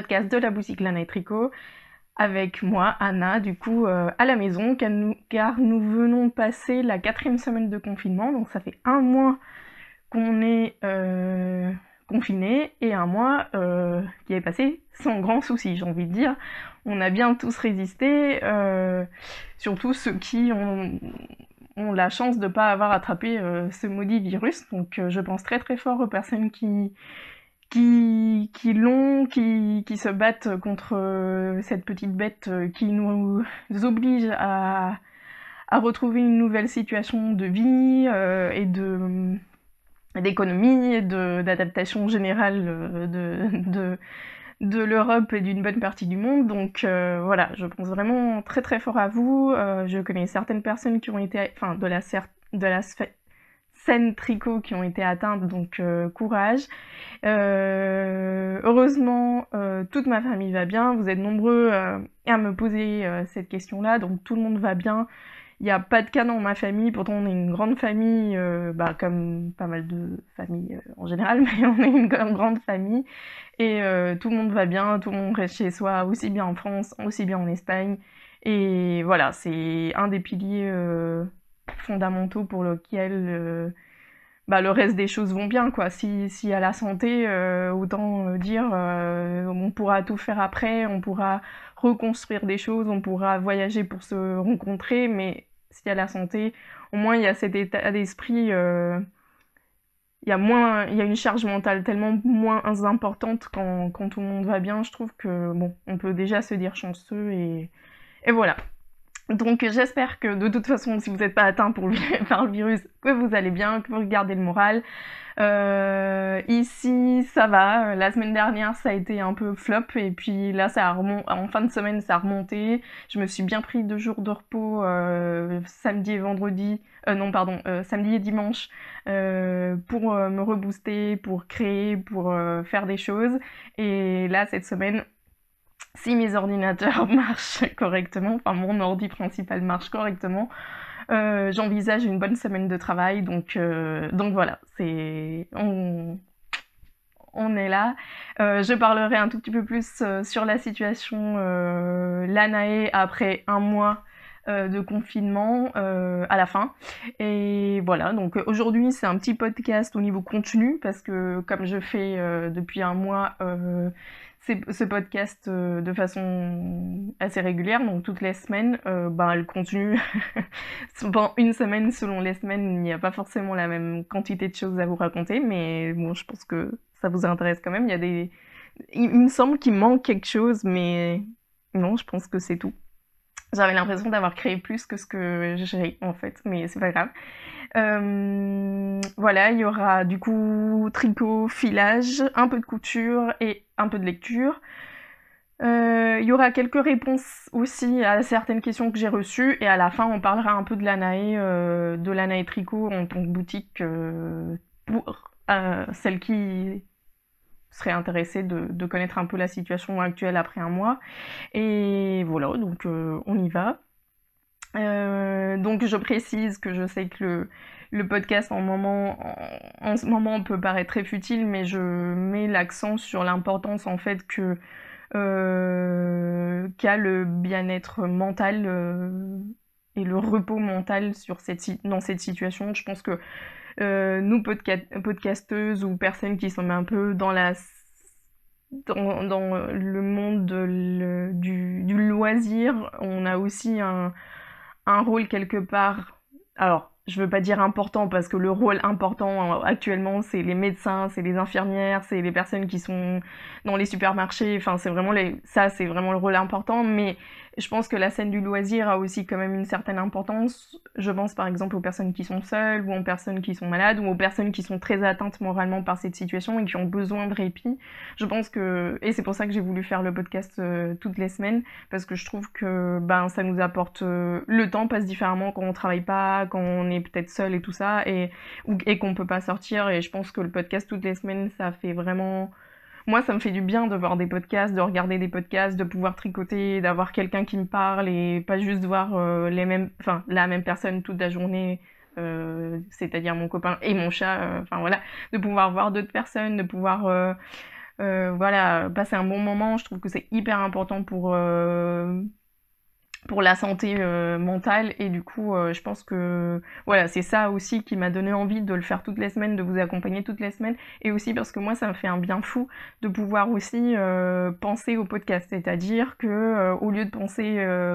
podcast de la boutique Lana et Tricot avec moi, Anna, du coup, euh, à la maison, car nous, car nous, venons passer la quatrième semaine de confinement. Donc ça fait un mois qu'on est euh, confiné et un mois euh, qui est passé sans grand souci, j'ai envie de dire. On a bien tous résisté, surtout ceux qui ont, ont la chance de ne pas avoir attrapé ce maudit virus. Donc je pense très très fort aux personnes qui qui, qui l'ont, qui, qui, se battent contre euh, cette petite bête euh, qui nous oblige à, à retrouver une nouvelle situation de vie euh, et de d'économie et d'adaptation générale de, de, de l'Europe et d'une bonne partie du monde. Donc voilà, je pense vraiment très très fort à vous. je connais certaines personnes qui ont été, enfin de la, de la tricots qui ont été atteints, donc euh, courage. Euh, heureusement, euh, toute ma famille va bien, vous êtes nombreux à me poser cette question-là, donc tout le monde va bien. Il n'y a pas de cas dans ma famille, pourtant on est une grande famille, bah, comme pas mal de familles en général, mais on est une grande famille. Et tout le monde va bien, tout le monde reste chez soi, aussi bien en France, aussi bien en Espagne. Et voilà, c'est un des piliers fondamentaux pour lesquels euh, bah, le reste des choses vont bien. Quoi. Si, si à la santé, euh, autant euh, dire on pourra tout faire après, on pourra reconstruire des choses, on pourra voyager pour se rencontrer, mais si a la santé, au moins il y a cet état d'esprit il y a moins il y a une charge mentale tellement moins importante quand, quand, tout le monde va bien je trouve que bon on peut déjà se dire chanceux et, et voilà donc j'espère que de toute façon, si vous n'êtes pas atteint par le virus, que vous allez bien, que vous gardez le moral. Euh, ici, ça va. La semaine dernière, ça a été un peu flop. Et puis là, ça a en fin de semaine, ça a remonté. Je me suis bien pris deux jours de repos euh, samedi et vendredi. Euh, non, pardon, samedi et dimanche pour me rebooster, pour créer, pour faire des choses. Et là, cette semaine, si mes ordinateurs marchent correctement, enfin mon ordi principal marche correctement, euh, j'envisage une bonne semaine de travail. Donc, euh, donc voilà, c'est on, est là. Euh, je parlerai un tout petit peu plus sur la situation l'ANAE après un mois de confinement à la fin. Et voilà, donc aujourd'hui c'est un petit podcast au niveau contenu parce que comme je fais depuis un mois, ce podcast euh, de façon assez régulière, donc toutes les semaines, euh, bah, ben, le contenu pendant une semaine selon les semaines, il n'y a pas forcément la même quantité de choses à vous raconter, mais bon, je pense que ça vous intéresse quand même. Il y a des, il me semble qu'il manque quelque chose, mais non, je pense que c'est tout. J'avais l'impression d'avoir créé plus que ce que j'ai en fait, mais c'est pas grave. Euh, voilà, il y aura du coup tricot, filage, un peu de couture et un peu de lecture. Euh, il y aura quelques réponses aussi à certaines questions que j'ai reçues et à la fin on parlera un peu de l'ANAE, euh, de l'ANAE Tricot en tant que boutique pour celle qui serait intéressé de, connaître un peu la situation actuelle après un mois. Et voilà, donc euh, on y va. Euh, donc je précise que je sais que le, podcast en, moment, en, ce moment peut paraître très futile, mais je mets l'accent sur l'importance en fait que euh, qu'a le bien-être mental et le repos mental sur cette, dans cette situation. Je pense que euh, nous podcasteuses ou personnes qui sont un peu dans la dans, euh, le monde du, loisir, on a aussi un, rôle quelque part. Alors, je veux pas dire important parce que le rôle important euh, actuellement c'est les médecins, c'est les infirmières, c'est les personnes qui sont dans les supermarchés, enfin c'est vraiment les... ça c'est vraiment le rôle important mais je pense que la scène du loisir a aussi quand même une certaine importance. Je pense par exemple aux personnes qui sont seules ou aux personnes qui sont malades ou aux personnes qui sont très atteintes moralement par cette situation et qui ont besoin de répit. Je pense que et c'est pour ça que j'ai voulu faire le podcast euh, toutes les semaines parce que je trouve que ben ça nous apporte euh, le temps passe différemment quand on travaille pas, quand on est peut-être seul et tout ça et qu'on et qu'on peut pas sortir et je pense que le podcast toutes les semaines ça fait vraiment moi, ça me fait du bien de voir des podcasts, de regarder des podcasts, de pouvoir tricoter, d'avoir quelqu'un qui me parle et pas juste voir euh, les mêmes, enfin, la même personne toute la journée, euh, c'est-à-dire mon copain et mon chat. Euh, enfin voilà, de pouvoir voir d'autres personnes, de pouvoir, voilà, passer un bon moment. Je trouve que c'est hyper important pour pour la santé euh, mentale et du coup euh, je pense que voilà c'est ça aussi qui m'a donné envie de le faire toutes les semaines de vous accompagner toutes les semaines et aussi parce que moi ça me fait un bien fou de pouvoir aussi euh, penser au podcast c'est-à-dire que au lieu de penser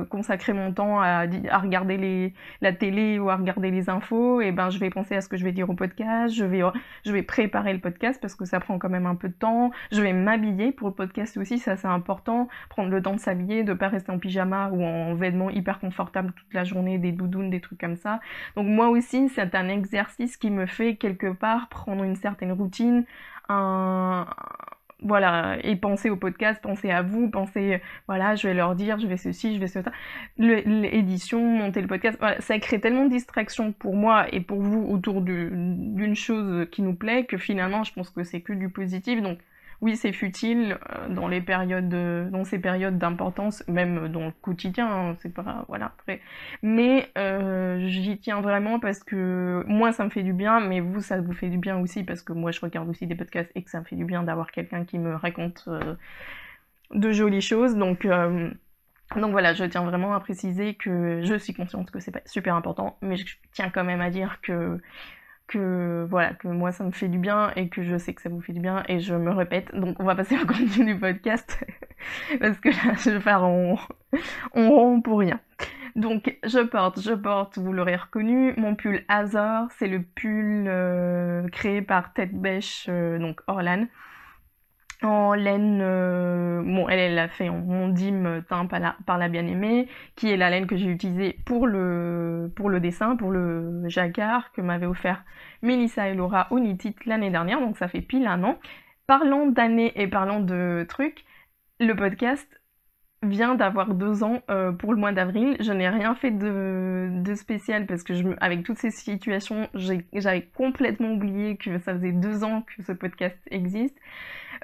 consacrer mon temps à, à, regarder la télé ou à regarder les infos et eh ben je vais penser à ce que je vais dire au podcast je vais je vais préparer le podcast parce que ça prend quand même un peu de temps je vais m'habiller pour le podcast aussi ça c'est important prendre le temps de s'habiller de pas rester en pyjama ou en vêtements hyper confortables toute la journée, des doudounes, des trucs comme ça. Donc moi aussi, c'est un exercice qui me fait quelque part prendre une certaine routine, un, voilà, et penser au podcast, penser à vous, penser, voilà, je vais leur dire, je vais ceci, je vais cela. L'édition, monter le podcast, ça crée tellement de distractions pour moi et pour vous autour d'une chose qui nous plaît que finalement, je pense que c'est que du positif. Donc, oui, c'est futile euh, dans les périodes, euh, ces périodes d'importance, même dans le quotidien. Hein, c'est pas, voilà. Après. Mais euh, j'y tiens vraiment parce que moi, ça me fait du bien, mais vous, ça vous fait du bien aussi parce que moi, je regarde aussi des podcasts et que ça me fait du bien d'avoir quelqu'un qui me raconte de jolies choses. Donc donc voilà, je tiens vraiment à préciser que je suis consciente que c'est pas super important, mais je tiens quand même à dire que que voilà, que moi ça me fait du bien et que je sais que ça vous fait du bien et je me répète. Donc on va passer au contenu du podcast parce que là je vais faire on, on pour rien. Donc je porte, je porte, vous l'aurez reconnu, mon pull Azor, c'est le pull euh, créé par Ted Bêche, euh, donc Orlan en laine, euh, bon elle, l'a fait en mondime euh, teint par la, bien-aimée, qui est la laine que j'ai utilisée pour le, pour le dessin, pour le jacquard que m'avait offert Melissa et Laura au l'année dernière, donc ça fait pile un an. Parlant d'années et parlant de trucs, le podcast vient d'avoir deux ans euh, pour le mois d'avril. Je n'ai rien fait de, spécial parce que je, avec toutes ces situations, j'avais complètement oublié que ça faisait deux ans que ce podcast existe.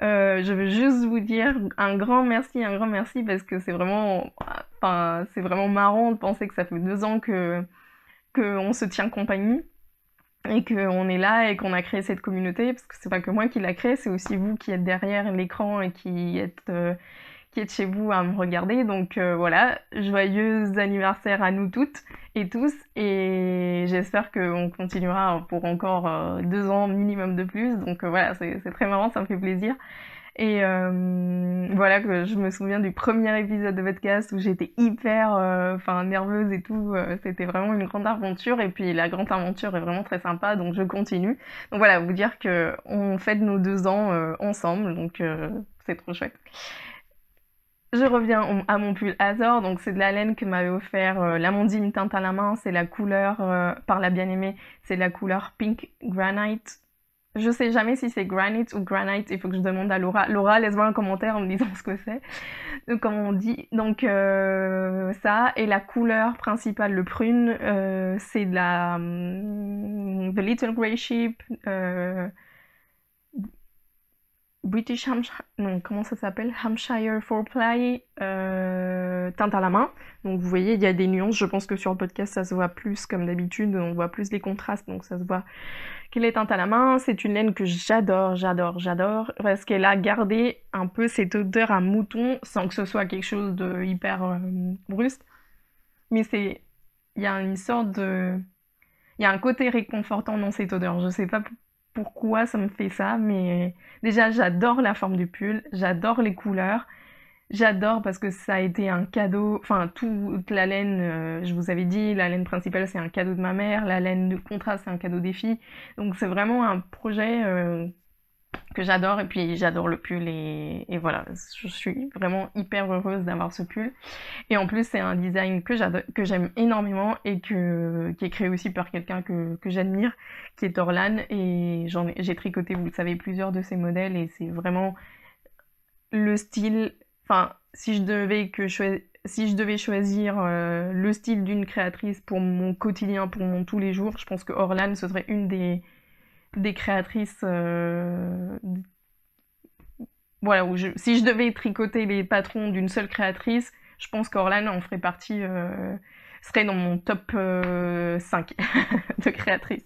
Euh, je veux juste vous dire un grand merci, un grand merci parce que c'est vraiment, enfin, c'est vraiment marrant de penser que ça fait deux ans que qu'on se tient compagnie et qu'on est là et qu'on a créé cette communauté parce que c'est pas que moi qui l'a créé c'est aussi vous qui êtes derrière l'écran et qui êtes euh, qui êtes chez vous à me regarder. Donc euh, voilà, joyeux anniversaire à nous toutes et tous. Et j'espère qu'on continuera pour encore euh, deux ans minimum de plus. Donc euh, voilà, c'est très marrant, ça me fait plaisir. Et voilà, que je me souviens du premier épisode de podcast où j'étais hyper enfin nerveuse et tout. C'était vraiment une grande aventure. Et puis la grande aventure est vraiment très sympa, donc je continue. Donc voilà, vous dire qu'on fête nos deux ans ensemble. Donc c'est trop chouette. Je reviens à mon pull Azor, donc c'est de la laine que m'avait offert euh, l'Amandine Teinte à la main, c'est la couleur, euh, par la bien-aimée, c'est la couleur Pink Granite. Je sais jamais si c'est Granite ou Granite, il faut que je demande à Laura. Laura, laisse-moi un commentaire en me disant ce que c'est, Comme on dit. Donc euh, ça, et la couleur principale, le prune, c'est de la hum, The Little Grey Sheep, British Hampshire, non, comment ça s'appelle Hampshire Foreplay euh, teinte à la main. Donc vous voyez, il y a des nuances. Je pense que sur le podcast, ça se voit plus comme d'habitude. On voit plus les contrastes, donc ça se voit qu'elle est teinte à la main. C'est une laine que j'adore, j'adore, j'adore parce qu'elle a gardé un peu cette odeur à mouton sans que ce soit quelque chose de hyper euh, brusque. Mais c'est, il y a une sorte de il y a un côté réconfortant dans cette odeur. Je sais pas pourquoi ça me fait ça, mais euh, déjà j'adore la forme du pull, j'adore les couleurs, j'adore parce que ça a été un cadeau, enfin toute la laine, euh, je vous avais dit, la laine principale c'est un cadeau de ma mère, la laine de contrat c'est un cadeau des filles, donc c'est vraiment un projet euh, que j'adore et puis j'adore le pull et, et, voilà je suis vraiment hyper heureuse d'avoir ce pull et en plus c'est un design que j'adore que j'aime énormément et que qui est créé aussi par quelqu'un que, j'admire qui est Orlan et j'en j'ai tricoté vous le savez plusieurs de ses modèles et c'est vraiment le style enfin si je devais que choisir si je devais choisir euh, le style d'une créatrice pour mon quotidien, pour mon tous les jours, je pense que Orlan, ce serait une des, des créatrices. Euh, voilà, si je devais tricoter les patrons d'une seule créatrice, je pense qu'Orlan en ferait partie, euh, serait dans mon top 5 euh, de créatrices.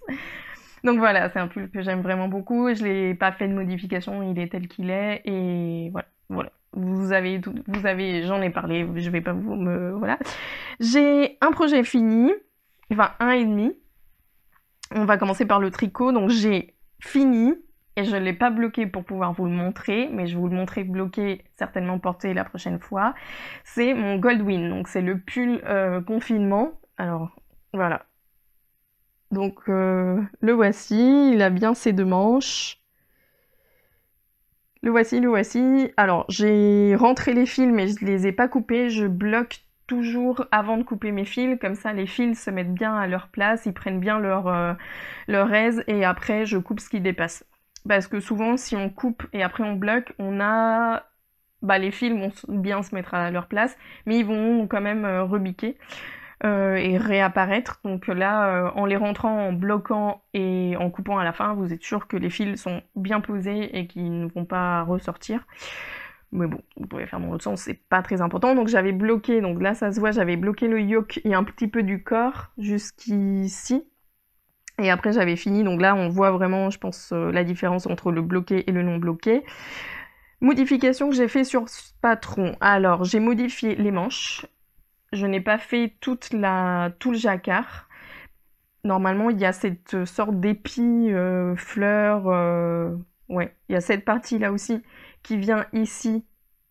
Donc voilà, c'est un pull que j'aime vraiment beaucoup. Je l'ai pas fait de modification, il est tel qu'il est. Et voilà, Vous avez vous avez, j'en ai parlé, je vais pas vous me, voilà. J'ai un projet fini, enfin un et demi, on va commencer par le tricot. Donc j'ai fini et je ne l'ai pas bloqué pour pouvoir vous le montrer, mais je vais vous le montrer bloqué, certainement porté la prochaine fois. C'est mon Goldwyn, donc c'est le pull euh, confinement. Alors voilà. Donc euh, le voici, il a bien ses deux manches. Le voici, le voici. Alors j'ai rentré les fils mais je ne les ai pas coupés, je bloque toujours avant de couper mes fils, comme ça les fils se mettent bien à leur place, ils prennent bien leur, euh, leur aise et après je coupe ce qui dépasse. Parce que souvent si on coupe et après on bloque, on a bah, les fils vont bien se mettre à leur place, mais ils vont quand même euh, rebiquer euh, et réapparaître. Donc là, en les rentrant, en bloquant et en coupant à la fin, vous êtes sûr que les fils sont bien posés et qu'ils ne vont pas ressortir mais bon, vous pouvez faire dans l'autre sens, c'est pas très important. Donc j'avais bloqué, donc là ça se voit, j'avais bloqué le yoke et un petit peu du corps jusqu'ici. Et après j'avais fini, donc là on voit vraiment, je pense, euh, la différence entre le bloqué et le non bloqué. Modification que j'ai fait sur ce patron. Alors j'ai modifié les manches. Je n'ai pas fait toute la, tout le jacquard. Normalement il y a cette sorte d'épi, euh, fleur, euh, ouais, il y a cette partie là aussi qui vient ici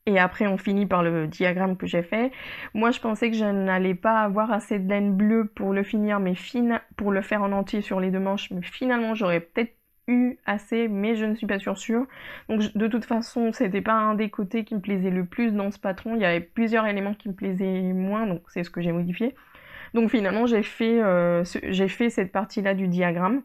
et après on finit par le diagramme que j'ai fait. Moi je pensais que je n'allais pas avoir assez de laine bleue pour le finir mais fine pour le faire en entier sur les deux manches mais finalement j'aurais peut-être eu assez mais je ne suis pas sûre Donc de toute façon c'était pas un des côtés qui me plaisait le plus dans ce patron, il y avait plusieurs éléments qui me plaisaient moins donc c'est ce que j'ai modifié. Donc finalement j'ai fait, euh, fait cette partie là du diagramme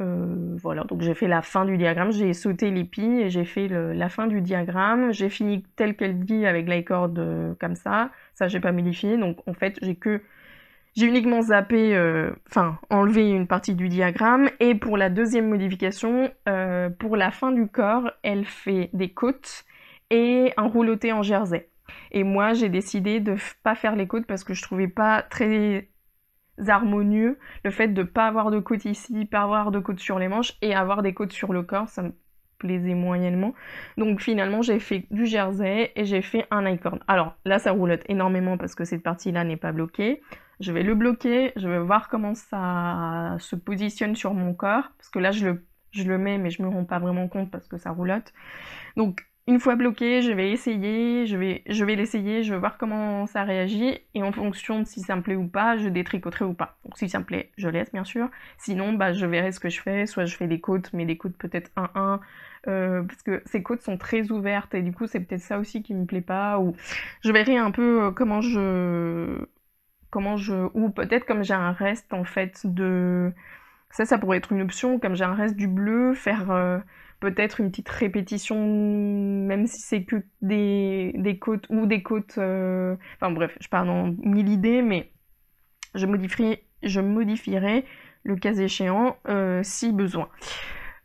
euh, voilà, donc j'ai fait la fin du diagramme, j'ai sauté l'épi et j'ai fait la fin du diagramme. J'ai fini tel qu'elle dit avec la comme ça. Ça, j'ai pas modifié. Donc en fait, j'ai que j'ai uniquement zappé, euh, enfin enlevé une partie du diagramme. Et pour la deuxième modification, euh, pour la fin du corps, elle fait des côtes et un rouloté en jersey. Et moi, j'ai décidé de pas faire les côtes parce que je trouvais pas très harmonieux. Le fait de pas avoir de côtes ici, pas avoir de côtes sur les manches et avoir des côtes sur le corps, ça me plaisait moyennement. Donc finalement, j'ai fait du jersey et j'ai fait un icône Alors là, ça roulotte énormément parce que cette partie-là n'est pas bloquée. Je vais le bloquer, je vais voir comment ça se positionne sur mon corps parce que là, je le je le mets mais je me rends pas vraiment compte parce que ça roulotte. Donc une fois bloqué, je vais essayer, je vais, je vais l'essayer, je vais voir comment ça réagit, et en fonction de si ça me plaît ou pas, je détricoterai ou pas. Donc si ça me plaît, je laisse bien sûr. Sinon, bah, je verrai ce que je fais, soit je fais des côtes, mais des côtes peut-être 1-1, euh, parce que ces côtes sont très ouvertes, et du coup c'est peut-être ça aussi qui me plaît pas, ou je verrai un peu euh, comment je... comment je... ou peut-être comme j'ai un reste en fait de... Ça, ça pourrait être une option, comme j'ai un reste du bleu, faire... Euh, peut-être une petite répétition, même si c'est que des, côtes ou des côtes. Euh, enfin bref, je parle en mille idées, mais je modifierai, je modifierai le cas échéant euh, si besoin.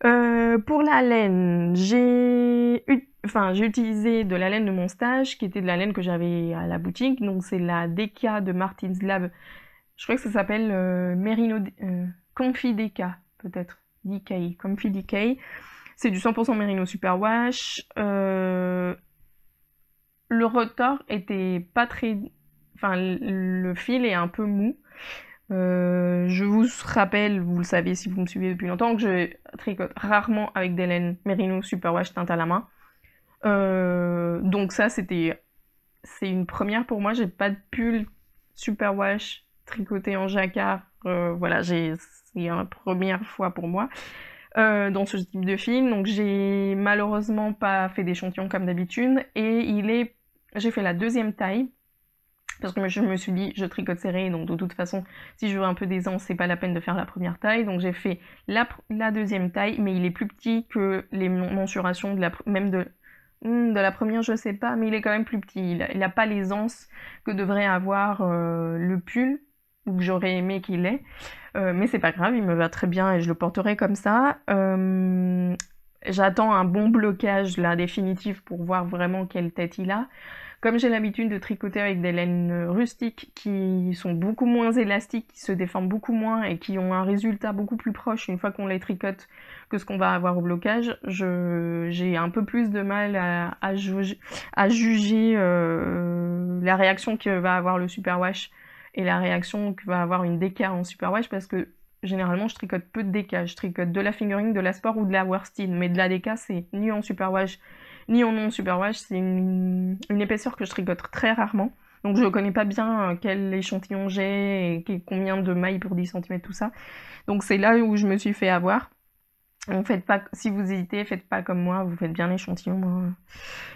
Euh, pour la laine, j'ai enfin, utilisé de la laine de mon stage, qui était de la laine que j'avais à la boutique. Donc c'est la DK de Martins Lab. Je crois que ça s'appelle Merino Confideca, peut-être. DK, Confi DK. C'est du 100% Merino Superwash. wash euh, le rotor était pas très... Enfin, le fil est un peu mou. Euh, je vous rappelle, vous le savez si vous me suivez depuis longtemps, que je tricote rarement avec des laines Merino Superwash teinte à la main. Euh, donc ça, c'était... C'est une première pour moi. J'ai pas de pull Superwash tricoté en jacquard. voilà, C'est une première fois pour moi. Euh, dans ce type de film. Donc j'ai malheureusement pas fait d'échantillon comme d'habitude et il est, j'ai fait la deuxième taille parce que je me suis dit je tricote serré donc de toute façon si je veux un peu d'aisance c'est pas la peine de faire la première taille donc j'ai fait la, deuxième taille mais il est plus petit que les mensurations de la même hmm, de la première je sais pas mais il est quand même plus petit il, n'a pas l'aisance que devrait avoir euh, le pull ou que j'aurais aimé qu'il ait. Euh, mais c'est pas grave, il me va très bien et je le porterai comme ça. Euh, j'attends un bon blocage là définitif pour voir vraiment quelle tête il a. Comme j'ai l'habitude de tricoter avec des laines rustiques qui sont beaucoup moins élastiques, qui se déforment beaucoup moins et qui ont un résultat beaucoup plus proche une fois qu'on les tricote que ce qu'on va avoir au blocage, j'ai un peu plus de mal à, juger, euh, la réaction que va avoir le superwash et la réaction que va avoir une déca en superwash parce que généralement je tricote peu de déca, je tricote de la fingering, de la sport ou de la worsted, mais de la déca c'est ni en superwash ni en non superwash, c'est une, une, épaisseur que je tricote très rarement. Donc je ne connais pas bien euh, quel échantillon j'ai et combien de mailles pour 10 cm, tout ça. Donc c'est là où je me suis fait avoir pas, si vous hésitez, faites pas comme moi, vous faites bien l'échantillon.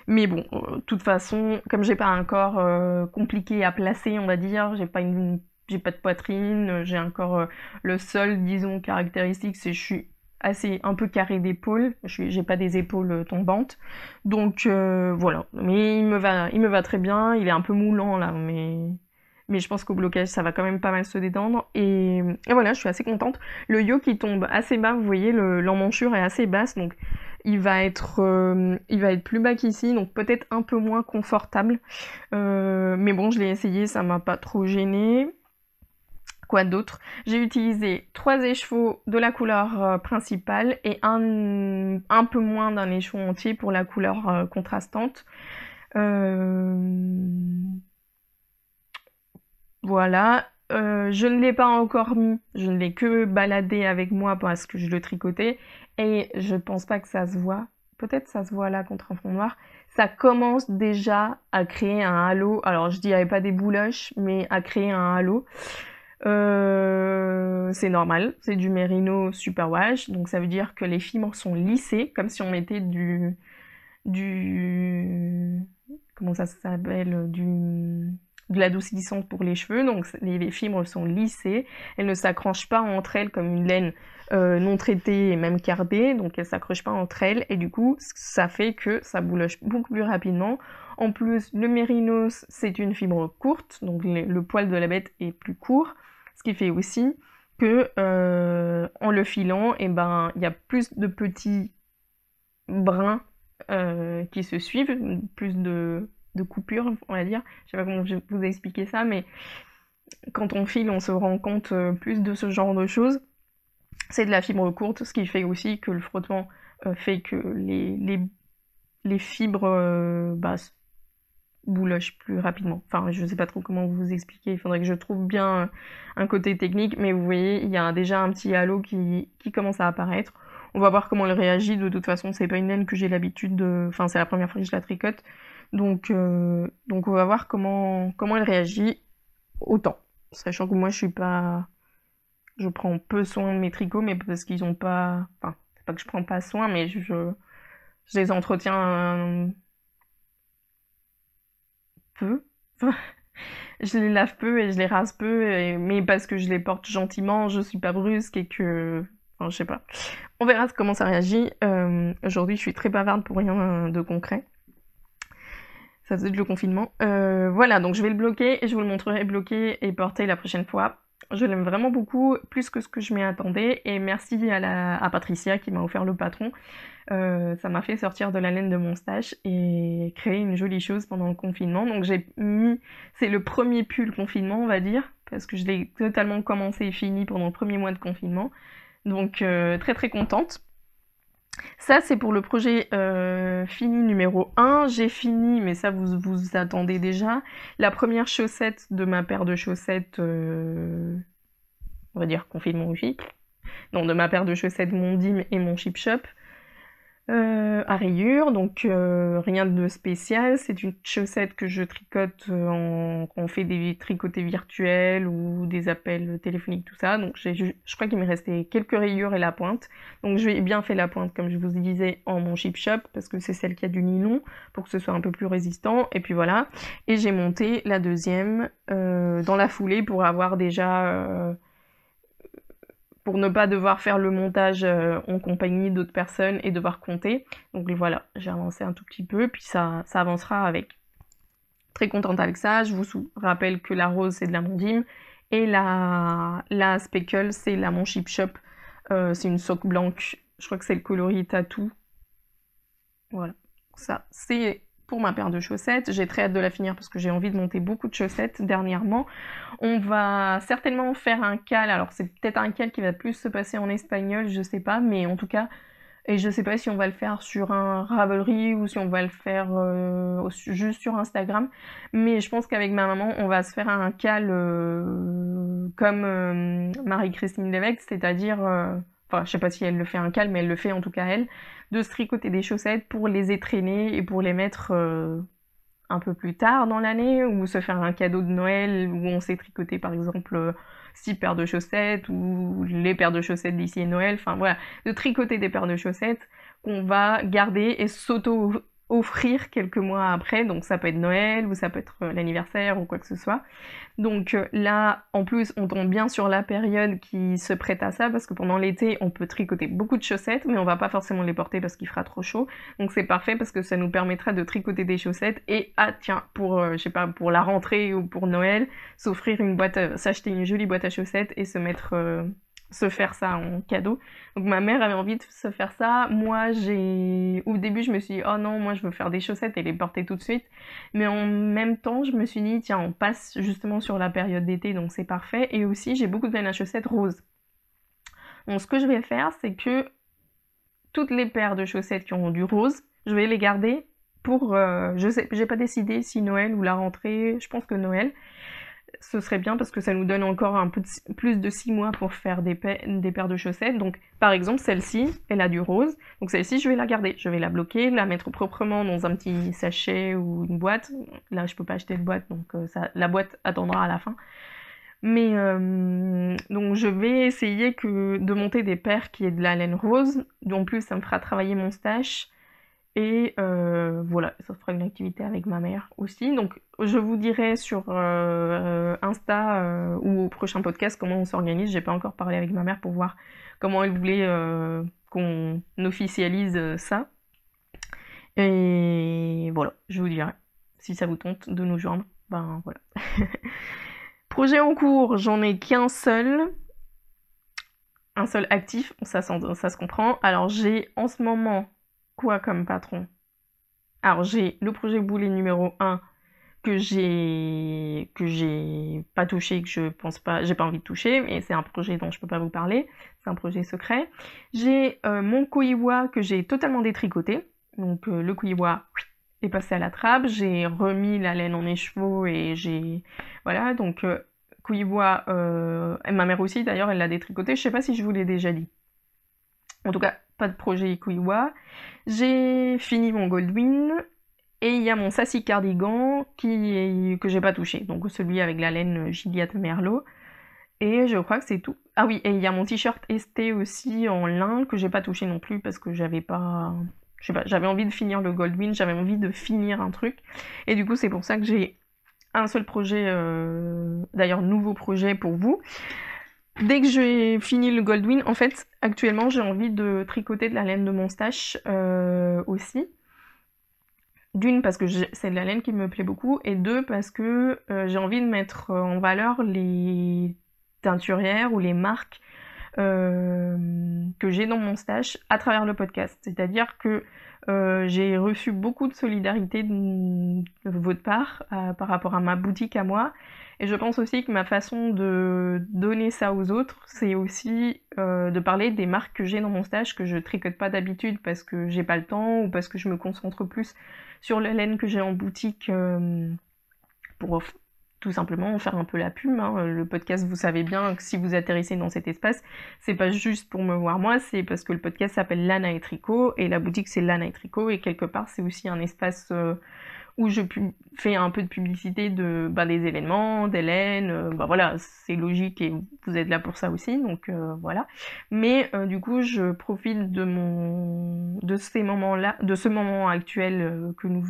Mais bon, euh, de toute façon, comme j'ai pas un corps euh, compliqué à placer, on va dire, j'ai pas une, j'ai pas de poitrine, j'ai un corps. Euh, le seul, disons, caractéristique, c'est que je suis assez un peu carré d'épaule, j'ai pas des épaules tombantes, donc voilà. Mais il me va, il me va très bien. Il est un peu moulant là, mais mais je pense qu'au blocage, ça va quand même pas mal se détendre. Et, voilà, je suis assez contente. Le yo qui tombe assez bas, vous voyez, l'emmanchure est assez basse, donc il va être, euh, il va être plus bas qu'ici, donc peut-être un peu moins confortable. Euh, mais bon, je l'ai essayé, ça m'a pas trop gêné. Quoi d'autre J'ai utilisé trois échevaux de la couleur euh, principale et un, un peu moins d'un écheveau entier pour la couleur contrastante. Euh... Voilà, euh, je ne l'ai pas encore mis, je ne l'ai que baladé avec moi parce que je le tricotais et je pense pas que ça se voit. Peut-être ça se voit là contre un fond noir. Ça commence déjà à créer un halo. Alors je dis il avait pas des bouloches, mais à créer un halo. Euh, c'est normal, c'est du merino super wash, donc ça veut dire que les fibres sont lissées, comme si on mettait du, du comment ça s'appelle, du de pour les cheveux, donc les fibres sont lissées, elles ne s'accrochent pas entre elles comme une laine euh, non traitée et même cardée, donc elles ne s'accrochent pas entre elles et du coup ça fait que ça bouloche beaucoup plus rapidement. En plus, le mérinos, c'est une fibre courte, donc le, poil de la bête est plus court, ce qui fait aussi que euh, en le filant, et eh ben il y a plus de petits brins euh, qui se suivent, plus de de coupure, on va dire. Je sais pas comment je vais vous expliquer ça, mais quand on file, on se rend compte euh, plus de ce genre de choses. C'est de la fibre courte, ce qui fait aussi que le frottement euh, fait que les, les, fibres euh, basses boulochent plus rapidement. Enfin, je sais pas trop comment vous expliquer. Il faudrait que je trouve bien un côté technique, mais vous voyez, il y a déjà un petit halo qui, qui commence à apparaître. On va voir comment elle réagit. De toute façon, c'est pas une laine que j'ai l'habitude de. Enfin, c'est la première fois que je la tricote. Donc, euh, donc on va voir comment, comment elle réagit au temps. Sachant que moi, je suis pas. Je prends peu soin de mes tricots, mais parce qu'ils ont pas. Enfin, c'est pas que je prends pas soin, mais je, je, les entretiens euh, peu. je les lave peu et je les rase peu, mais parce que je les porte gentiment, je suis pas brusque et que. Enfin, je sais pas. On verra comment ça réagit. Euh, aujourd'hui, je suis très bavarde pour rien de concret. Ça faisait le confinement. Euh, voilà, donc je vais le bloquer et je vous le montrerai bloqué et porté la prochaine fois. Je l'aime vraiment beaucoup, plus que ce que je m'y attendais. Et merci à, la, Patricia qui m'a offert le patron. Euh, ça m'a fait sortir de la laine de mon stache et créer une jolie chose pendant le confinement. Donc j'ai mis, c'est le premier pull confinement, on va dire, parce que je l'ai totalement commencé et fini pendant le premier mois de confinement. Donc euh, très très contente. Ça, c'est pour le projet euh, fini numéro 1. J'ai fini, mais ça, vous vous attendez déjà. La première chaussette de ma paire de chaussettes, euh, on va dire confinement wifi. Non, de ma paire de chaussettes, mon dim et mon chip shop. Euh, à rayures, donc euh, rien de spécial. C'est une chaussette que je tricote euh, on fait des tricotés virtuels ou des appels téléphoniques, tout ça. Donc je, crois qu'il m'est restait quelques rayures et la pointe. Donc j'ai bien fait la pointe, comme je vous disais, en mon chip shop, parce que c'est celle qui a du nylon, pour que ce soit un peu plus résistant. Et puis voilà. Et j'ai monté la deuxième dans la foulée pour avoir déjà pour ne pas devoir faire le montage euh, en compagnie d'autres personnes et devoir compter. Donc voilà, j'ai avancé un tout petit peu, puis ça, avancera avec. Très contente avec ça. Je vous rappelle que la rose, c'est de la l'amandine. Et la, la speckle, c'est la mon chip shop. Euh, c'est une soque blanche. Je crois que c'est le coloris tatou. Voilà. Ça, c'est pour ma paire de chaussettes. J'ai très hâte de la finir parce que j'ai envie de monter beaucoup de chaussettes dernièrement. On va certainement faire un cal. Alors c'est peut-être un cal qui va plus se passer en espagnol, je sais pas, mais en tout cas, et je sais pas si on va le faire sur un Ravelry ou si on va le faire euh, juste sur Instagram. Mais je pense qu'avec ma maman, on va se faire un cal euh, comme euh, Marie-Christine Lévesque, c'est-à-dire enfin je sais pas si elle le fait un calme, mais elle le fait en tout cas elle, de se tricoter des chaussettes pour les étraîner et pour les mettre euh, un peu plus tard dans l'année, ou se faire un cadeau de Noël où on sait tricoté par exemple euh, six paires de chaussettes ou les paires de chaussettes d'ici Noël, enfin voilà, de tricoter des paires de chaussettes qu'on va garder et s'auto offrir quelques mois après. Donc ça peut être Noël ou ça peut être euh, l'anniversaire ou quoi que ce soit. Donc euh, là, en plus, on tombe bien sur la période qui se prête à ça parce que pendant l'été, on peut tricoter beaucoup de chaussettes, mais on va pas forcément les porter parce qu'il fera trop chaud. Donc c'est parfait parce que ça nous permettra de tricoter des chaussettes et ah tiens, pour euh, je sais pas, pour la rentrée ou pour Noël, s'offrir une boîte, s'acheter une jolie boîte à chaussettes et se mettre se faire ça en cadeau. Donc ma mère avait envie de se faire ça. Moi, j'ai au début, je me suis dit "Oh non, moi je veux faire des chaussettes et les porter tout de suite." Mais en même temps, je me suis dit "Tiens, on passe justement sur la période d'été, donc c'est parfait." Et aussi, j'ai beaucoup de laine à chaussettes roses. Donc ce que je vais faire, c'est que toutes les paires de chaussettes qui ont du rose, je vais les garder pour euh, je sais j'ai pas décidé si Noël ou la rentrée, je pense que Noël ce serait bien parce que ça nous donne encore un peu plus de 6 mois pour faire des, paires de chaussettes. Donc, par exemple, celle-ci, elle a du rose. Donc, celle-ci, je vais la garder. Je vais la bloquer, la mettre proprement dans un petit sachet ou une boîte. Là, je ne peux pas acheter de boîte, donc euh, la boîte attendra à la fin. Mais euh, donc, je vais essayer de monter des paires qui aient de la laine rose. En plus, ça me fera travailler mon stache. Et euh, voilà, ça fera une activité avec ma mère aussi. Donc je vous dirai sur euh, euh, Insta ou au prochain podcast comment on s'organise. J'ai pas encore parlé avec ma mère pour voir comment elle voulait qu'on officialise ça. Et voilà, je vous dirai. Si ça vous tente de nous joindre, ben voilà. Projet en cours, j'en ai qu'un seul un seul actif, ça se comprend. Alors j'ai en ce moment quoi comme patron Alors j'ai le projet boulet numéro 1 que j'ai que j'ai pas touché que je pense pas j'ai pas envie de toucher mais c'est un projet dont je peux pas vous parler c'est un projet secret j'ai euh, mon koiwa que j'ai totalement détricoté donc euh, le koiwa est passé à la trappe j'ai remis la laine en écheveau et j'ai voilà donc euh, euh ma mère aussi d'ailleurs elle l'a détricoté je sais pas si je vous l'ai déjà dit en tout cas pas de projet Ikuiwa. J'ai fini mon Goldwyn. Et il y a mon Sassy Cardigan qui que j'ai pas touché. Donc celui avec la laine euh, Gilliatt Merlot. Et je crois que c'est tout. Ah oui, et il y a mon t-shirt est aussi en lin que j'ai pas touché non plus parce que j'avais pas. Je sais pas, j'avais envie de finir le Goldwyn, j'avais envie de finir un truc. Et du coup, c'est pour ça que j'ai un seul projet, euh, d'ailleurs, nouveau projet pour vous dès que j'ai fini le Goldwyn, en fait, actuellement, j'ai envie de tricoter de la laine de mon stache euh, aussi. D'une, parce que c'est de la laine qui me plaît beaucoup, et deux, parce que euh, j'ai envie de mettre euh, en valeur les teinturières ou les marques que j'ai dans mon stage à travers le podcast. C'est-à-dire que j'ai reçu beaucoup de solidarité de, votre part par rapport à ma boutique à moi et je pense aussi que ma façon de donner ça aux autres, c'est aussi euh, de parler des marques que j'ai dans mon stage que je tricote pas d'habitude parce que j'ai pas le temps ou parce que je me concentre plus sur la laine que j'ai en boutique euh, pour tout simplement faire un peu la pume. Hein. Le podcast, vous savez bien que si vous atterrissez dans cet espace, c'est pas juste pour me voir moi, c'est parce que le podcast s'appelle Lana et Tricot et la boutique c'est Lana et Tricot et quelque part c'est aussi un espace euh, où je fais un peu de publicité de bah, des événements, d'Hélène, euh, bah voilà, c'est logique et vous êtes là pour ça aussi, donc euh, voilà. Mais euh, du coup, je profite de mon de ces moments-là, de ce moment actuel que nous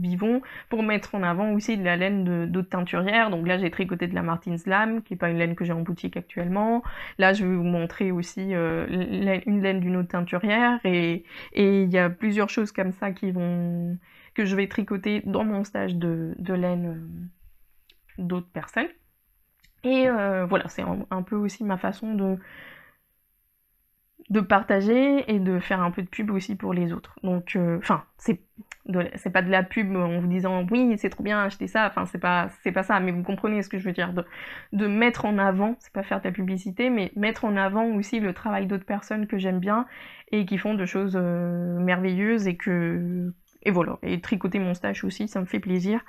vivons pour mettre en avant aussi de la laine d'autres teinturières. Donc là, j'ai tricoté de la Martins Lam, qui est pas une laine que j'ai en boutique actuellement. Là, je vais vous montrer aussi une laine d'une autre teinturière et il y a plusieurs choses comme ça qui vont que je vais tricoter dans mon stage de, laine euh, d'autres personnes. Et euh, voilà, c'est un, peu aussi ma façon de, de partager et de faire un peu de pub aussi pour les autres. Donc, euh, enfin, c'est pas de la pub en vous disant oui, c'est trop bien, achetez ça. Enfin, c'est pas pas ça, mais vous comprenez ce que je veux dire de, mettre en avant, c'est pas faire de la publicité, mais mettre en avant aussi le travail d'autres personnes que j'aime bien et qui font de choses merveilleuses et que et voilà. Et tricoter mon stage aussi, ça me fait plaisir.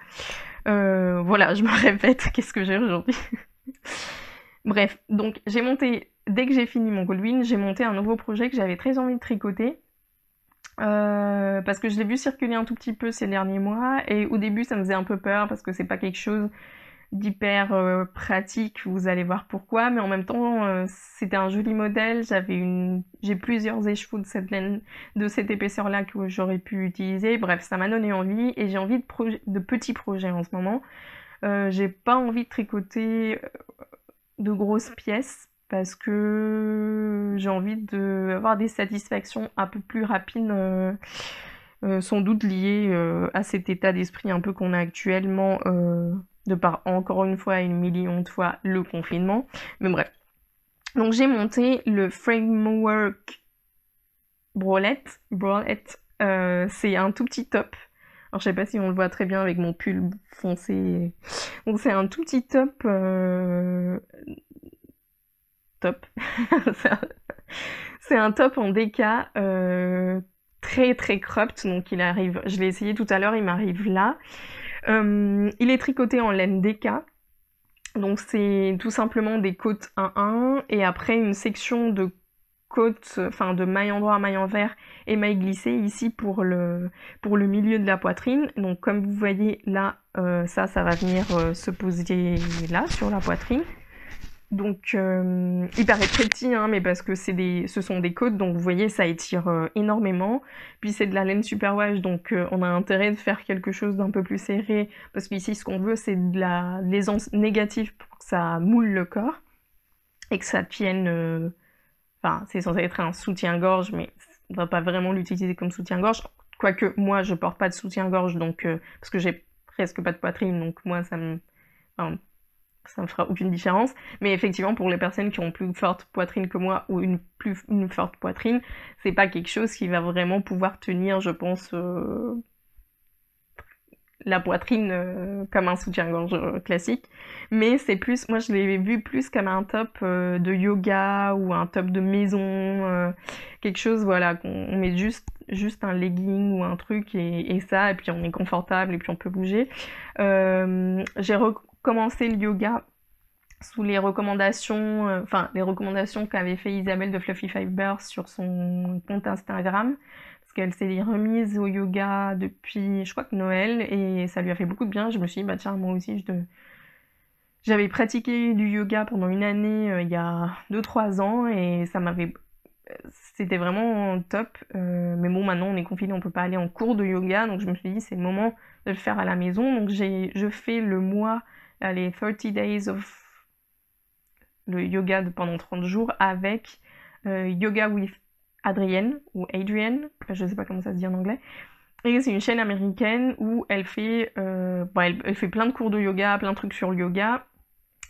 Euh, voilà, je me répète, qu'est-ce que j'ai aujourd'hui Bref, donc j'ai monté, dès que j'ai fini mon Goldwyn, j'ai monté un nouveau projet que j'avais très envie de tricoter. Euh, parce que je l'ai vu circuler un tout petit peu ces derniers mois et au début ça me faisait un peu peur parce que c'est pas quelque chose d'hyper euh, pratique, vous allez voir pourquoi, mais en même temps, euh, c'était un joli modèle, j'avais une j'ai plusieurs écheveaux de cette laine de cette épaisseur là que j'aurais pu utiliser. Bref, ça m'a donné envie et j'ai envie de, de petits projets en ce moment. Euh, j'ai pas envie de tricoter de grosses pièces parce que j'ai envie d'avoir des satisfactions un peu plus rapides sans doute liées à cet état d'esprit un peu qu'on a actuellement de par encore une fois une million de fois le confinement. Mais bref. Donc j'ai monté le framework Brolette. Euh, c'est un tout petit top. Alors je sais pas si on le voit très bien avec mon pull foncé. Donc c'est un tout petit top. Euh, top. c'est un top en DK euh, très très cropped. Donc il arrive, je l'ai essayé tout à l'heure, il m'arrive là. Euh, il est tricoté en laine DK, donc c'est tout simplement des côtes 1-1 et après une section de côtes, enfin de maille en droit à maille envers et maille glissée ici pour le, milieu de la poitrine. Donc comme vous voyez là, euh, ça, ça va venir euh, se poser là sur la poitrine. Donc, euh, il paraît très petit, hein, mais parce que c'est des, ce sont des côtes, donc vous voyez, ça étire euh, énormément. Puis c'est de la laine super donc euh, on a intérêt de faire quelque chose d'un peu plus serré, parce qu'ici, ce qu'on veut, c'est de la l'aisance négative pour que ça moule le corps et que ça tienne. Enfin, c'est censé être un soutien-gorge, mais on ne va pas vraiment l'utiliser comme soutien-gorge. Quoique, moi, je ne porte pas de soutien-gorge, donc parce que j'ai presque pas de poitrine, donc moi, ça me. Enfin, ça ne fera aucune différence. Mais effectivement, pour les personnes qui ont plus forte poitrine que moi ou une plus une forte poitrine, c'est pas quelque chose qui va vraiment pouvoir tenir, je pense, euh, la poitrine euh, comme un soutien-gorge euh, classique. Mais c'est plus, moi je l'ai vu plus comme un top de yoga ou un top de maison, quelque chose, voilà, qu'on met juste juste un legging ou un truc et, ça et puis on est confortable et puis on peut bouger j'ai commencer le yoga sous les recommandations, euh, enfin les recommandations qu'avait fait Isabelle de Fluffy Fiber sur son compte Instagram, parce qu'elle s'est remise au yoga depuis, je crois que Noël, et ça lui a fait beaucoup de bien. Je me suis dit, bah tiens, moi aussi, je j'avais pratiqué du yoga pendant une année euh, il y a 2-3 ans, et ça m'avait... C'était vraiment top, euh, mais bon, maintenant on est confiné, on peut pas aller en cours de yoga, donc je me suis dit, c'est le moment de le faire à la maison, donc j'ai... je fais le mois les 30 Days of le yoga pendant 30 jours avec euh, Yoga with Adrienne ou Adrienne, je sais pas comment ça se dit en anglais. Et c'est une chaîne américaine où elle fait, euh, bah, elle, fait plein de cours de yoga, plein de trucs sur le yoga.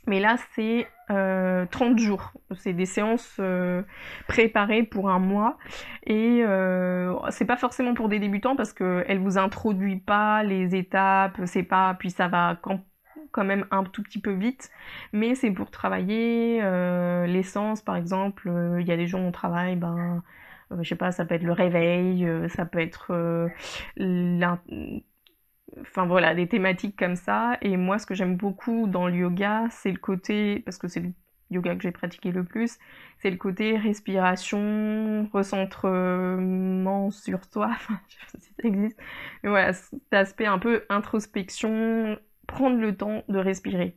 Mais là, c'est 30 euh, jours. C'est des séances préparées pour un mois. Et c'est pas forcément pour des débutants parce qu'elle vous introduit pas les étapes, c'est pas, puis ça va quand quand même un tout petit peu vite, mais c'est pour travailler euh, l'essence par exemple. Euh, il y a des gens où on travaille, ben, euh, je sais pas, ça peut être le réveil, ça peut être Enfin voilà, des thématiques comme ça. Et moi, ce que j'aime beaucoup dans le yoga, c'est le côté, parce que c'est le yoga que j'ai pratiqué le plus, c'est le côté respiration, recentrement sur toi, enfin, je sais pas si ça existe, mais voilà, cet aspect un peu introspection, prendre le temps de respirer.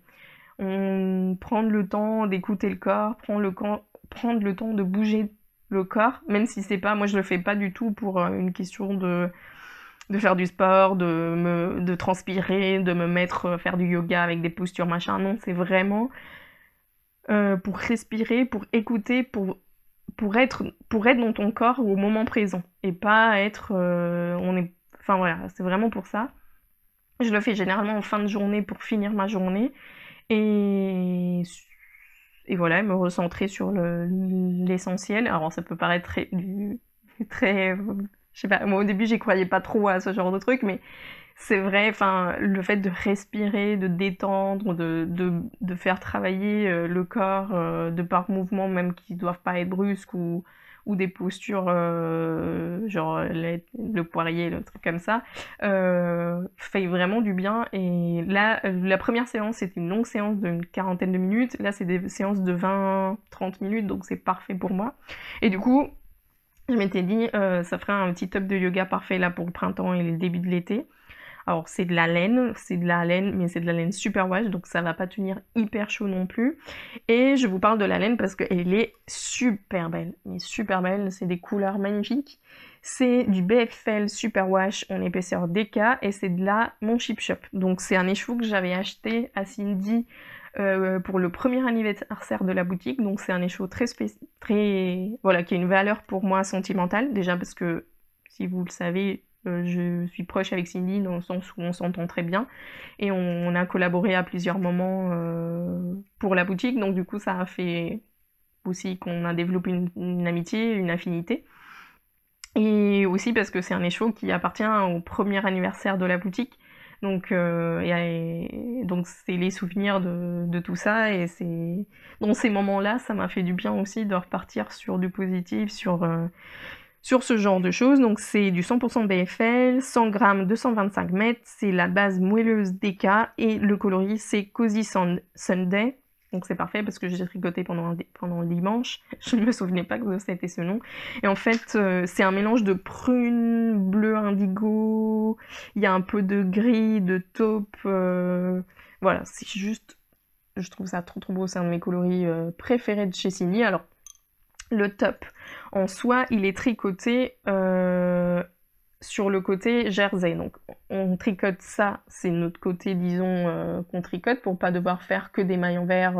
On, prendre le temps d'écouter le corps, prendre le, prendre le temps de bouger le corps, même si c'est pas, moi je le fais pas du tout pour euh, une question de, de faire du sport, de, transpirer, de me mettre euh, faire du yoga avec des postures machin. Non, c'est vraiment euh, pour respirer, pour écouter, pour, pour, être, pour être dans ton corps au moment présent et pas être. on est, enfin voilà, c'est vraiment pour ça. Je le fais généralement en fin de journée pour finir ma journée. Et, et voilà, me recentrer sur l'essentiel. Alors ça peut paraître très... très je sais pas, moi au début j'y croyais pas trop à ce genre de truc, mais c'est vrai, enfin, le fait de respirer, de détendre, de, de faire travailler euh, le corps euh, de par mouvements même qui doivent pas être brusques ou ou des postures euh, genre euh, le poirier, le truc comme ça, euh, fait vraiment du bien. Et là, la première séance, c'était une longue séance d'une quarantaine de minutes. Là, c'est des séances de 20-30 minutes, donc c'est parfait pour moi. Et du coup, je m'étais dit, ça ferait un petit top de yoga parfait là pour le printemps et le début de l'été. Alors c'est de la laine, c'est de la laine, mais c'est de la laine super wash, donc ça va pas tenir hyper chaud non plus. Et je vous parle de la laine parce qu'elle est super belle, mais super belle, c'est des couleurs magnifiques. C'est du BFL Super Wash en épaisseur DK et c'est de la Mon Chip Shop. Donc c'est un échou que j'avais acheté à Cindy euh, pour le premier anniversaire de la boutique. Donc c'est un écheveau très très voilà qui a une valeur pour moi sentimentale déjà parce que si vous le savez, euh, je suis proche avec Cindy dans le sens où on s'entend très bien et on, a collaboré à plusieurs moments euh, pour la boutique. Donc du coup, ça a fait aussi qu'on a développé une, amitié, une affinité. Et aussi parce que c'est un écho qui appartient au premier anniversaire de la boutique. Donc, euh, c'est les souvenirs de, tout ça. Et c'est dans ces moments-là, ça m'a fait du bien aussi de repartir sur du positif, sur, sur ce genre de choses. Donc c'est du 100% BFL, 100 grammes, 225 mètres, c'est la base moelleuse DK et le coloris c'est Cozy Sunday. Donc c'est parfait parce que j'ai tricoté pendant, le dimanche. Je ne me souvenais pas que ça était ce nom. Et en fait, euh, c'est un mélange de prune, bleu, indigo. Il y a un peu de gris, de taupe. Euh, voilà, c'est juste... Je trouve ça trop trop beau. C'est un de mes coloris euh, préférés de chez signy Alors le top. En soi, il est tricoté euh, sur le côté jersey. Donc on tricote ça, c'est notre côté, disons, euh, qu'on tricote pour pas devoir faire que des mailles en verre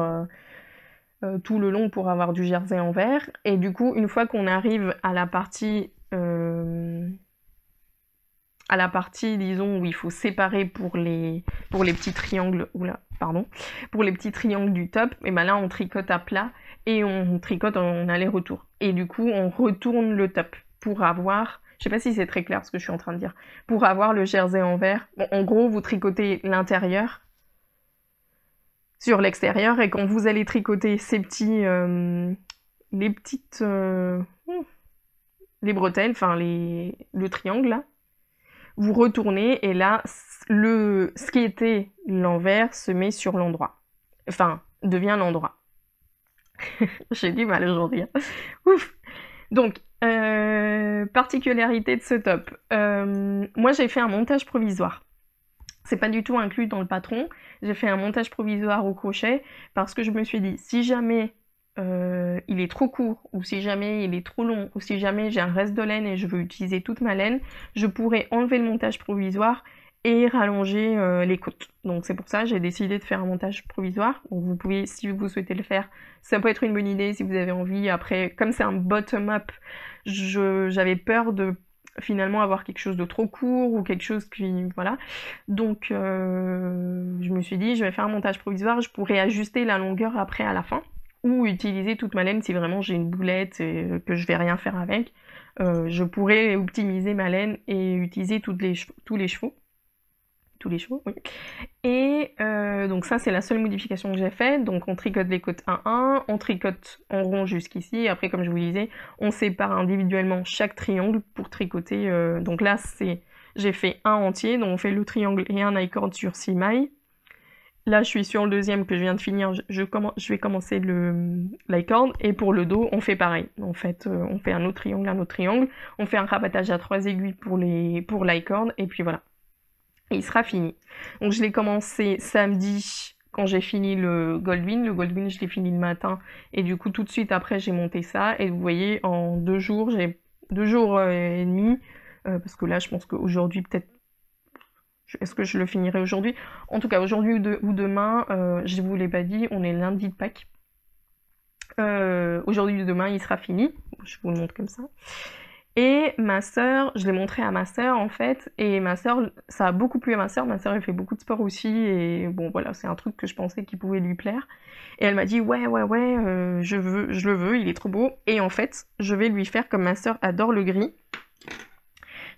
euh, tout le long pour avoir du jersey en verre. Et du coup, une fois qu'on arrive à la partie à la partie, disons, où il faut séparer pour les, pour les petits triangles, pardon, pour les petits triangles du top, et ben là on tricote à plat et on tricote en aller-retour. Et du coup, on retourne le top pour avoir, je sais pas si c'est très clair ce que je suis en train de dire, pour avoir le jersey en vert. en gros, vous tricotez l'intérieur sur l'extérieur et quand vous allez tricoter ces petits, euh, les petites, euh, hmm, les bretelles, enfin les, le triangle là, vous retournez et là, le, ce qui était l'envers se met sur l'endroit. Enfin, devient l'endroit. J'ai du mal aujourd'hui. Hein. Ouf. Donc, euh, particularité de ce top. Euh, moi, j'ai fait un montage provisoire. C'est pas du tout inclus dans le patron. J'ai fait un montage provisoire au crochet parce que je me suis dit, si jamais euh, il est trop court ou si jamais il est trop long ou si jamais j'ai un reste de laine et je veux utiliser toute ma laine, je pourrais enlever le montage provisoire et rallonger euh, les côtes. Donc c'est pour ça j'ai décidé de faire un montage provisoire. vous pouvez, si vous souhaitez le faire, ça peut être une bonne idée si vous avez envie. Après, comme c'est un bottom-up, j'avais peur de finalement avoir quelque chose de trop court ou quelque chose qui voilà donc euh, je me suis dit je vais faire un montage provisoire je pourrais ajuster la longueur après à la fin ou utiliser toute ma laine si vraiment j'ai une boulette et euh, que je vais rien faire avec. Euh, je pourrais optimiser ma laine et utiliser tous les chevaux. Tous les chevaux, oui. Et euh, donc ça, c'est la seule modification que j'ai faite. Donc on tricote les côtes 1-1, on tricote en rond jusqu'ici. Après, comme je vous disais, on sépare individuellement chaque triangle pour tricoter. donc là, c'est j'ai fait un entier, donc on fait le triangle et un i sur 6 mailles. Là, je suis sur le deuxième que je viens de finir. Je, commence, je vais commencer le l'icorne. Et pour le dos, on fait pareil. En fait, euh, on fait un autre triangle, un autre triangle. On fait un rabattage à trois aiguilles pour les pour l'icorne. Et puis voilà. Et il sera fini. Donc, je l'ai commencé samedi quand j'ai fini le Goldwyn. Le Goldwyn, je l'ai fini le matin. Et du coup, tout de suite après, j'ai monté ça. Et vous voyez, en deux jours, j'ai deux jours euh, et demi. Euh, parce que là, je pense qu'aujourd'hui, peut-être est-ce que je le finirai aujourd'hui En tout cas, aujourd'hui ou, demain, euh, je ne vous l'ai pas dit, on est lundi de Pâques. Euh, aujourd'hui ou demain, il sera fini. Je vous le montre comme ça. Et ma soeur, je l'ai montré à ma sœur en fait, et ma soeur, ça a beaucoup plu à ma sœur. Ma sœur, elle fait beaucoup de sport aussi, et bon voilà, c'est un truc que je pensais qu'il pouvait lui plaire. Et elle m'a dit ouais ouais ouais, euh, je veux, je le veux, il est trop beau. Et en fait, je vais lui faire comme ma soeur adore le gris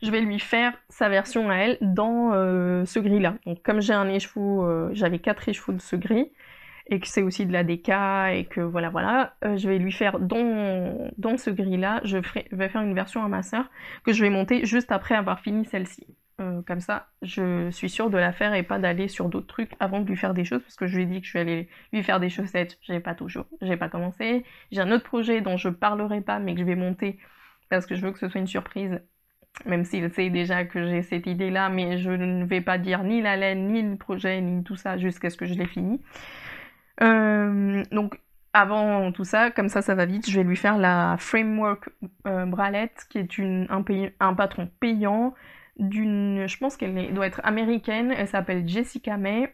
je vais lui faire sa version à elle dans euh, ce gris-là. Donc comme j'ai un écheveau, euh, j'avais quatre écheveaux de ce gris, et que c'est aussi de la DK, et que voilà, voilà, euh, je vais lui faire dans, dans ce gris-là, je, je, vais faire une version à ma sœur, que je vais monter juste après avoir fini celle-ci. comme ça, je suis sûre de la faire et pas d'aller sur d'autres trucs avant de lui faire des choses, parce que je lui ai dit que je vais aller lui faire des chaussettes, j'ai pas toujours, j'ai pas commencé. J'ai un autre projet dont je parlerai pas, mais que je vais monter parce que je veux que ce soit une surprise même s'il sait déjà que j'ai cette idée-là, mais je ne vais pas dire ni la laine, ni le projet, ni tout ça jusqu'à ce que je l'ai fini. Euh, donc avant tout ça, comme ça ça va vite, je vais lui faire la framework euh, bralette qui est un, patron payant d'une, je pense qu'elle doit être américaine, elle s'appelle Jessica May.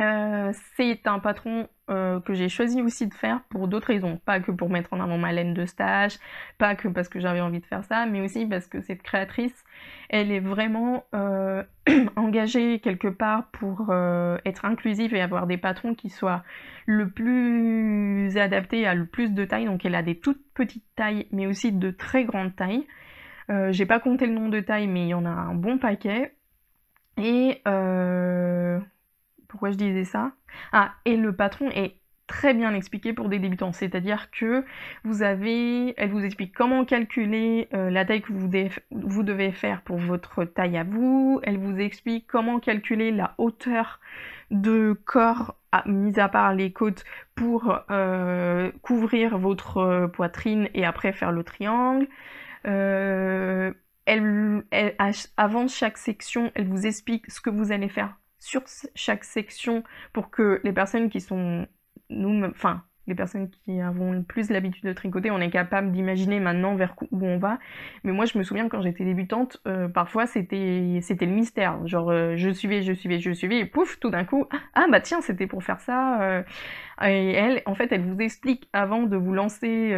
Euh, c'est un patron euh, que j'ai choisi aussi de faire pour d'autres raisons. Pas que pour mettre en avant ma laine de stage, pas que parce que j'avais envie de faire ça, mais aussi parce que cette créatrice, elle est vraiment euh, engagée quelque part pour euh, être inclusive et avoir des patrons qui soient le plus adaptés à le plus de tailles, Donc elle a des toutes petites tailles, mais aussi de très grandes tailles. j'ai pas compté le nombre de tailles, mais il y en a un bon paquet. Et pourquoi je disais ça Ah, et le patron est très bien expliqué pour des débutants. C'est-à-dire que vous avez, elle vous explique comment calculer euh, la taille que vous, devez faire pour votre taille à vous. Elle vous explique comment calculer la hauteur de corps, mis à part les côtes, pour euh, couvrir votre euh, poitrine et après faire le triangle. elle, avant chaque section, elle vous explique ce que vous allez faire sur chaque section pour que les personnes qui sont nous, enfin, les personnes qui avons le plus l'habitude de tricoter, on est capable d'imaginer maintenant vers où on va. Mais moi, je me souviens quand j'étais débutante, euh, parfois c'était c'était le mystère. Genre, euh, je suivais, je suivais, je suivais, et pouf, tout d'un coup, ah, ah bah tiens, c'était pour faire ça. Euh. et elle, en fait, elle vous explique avant de vous lancer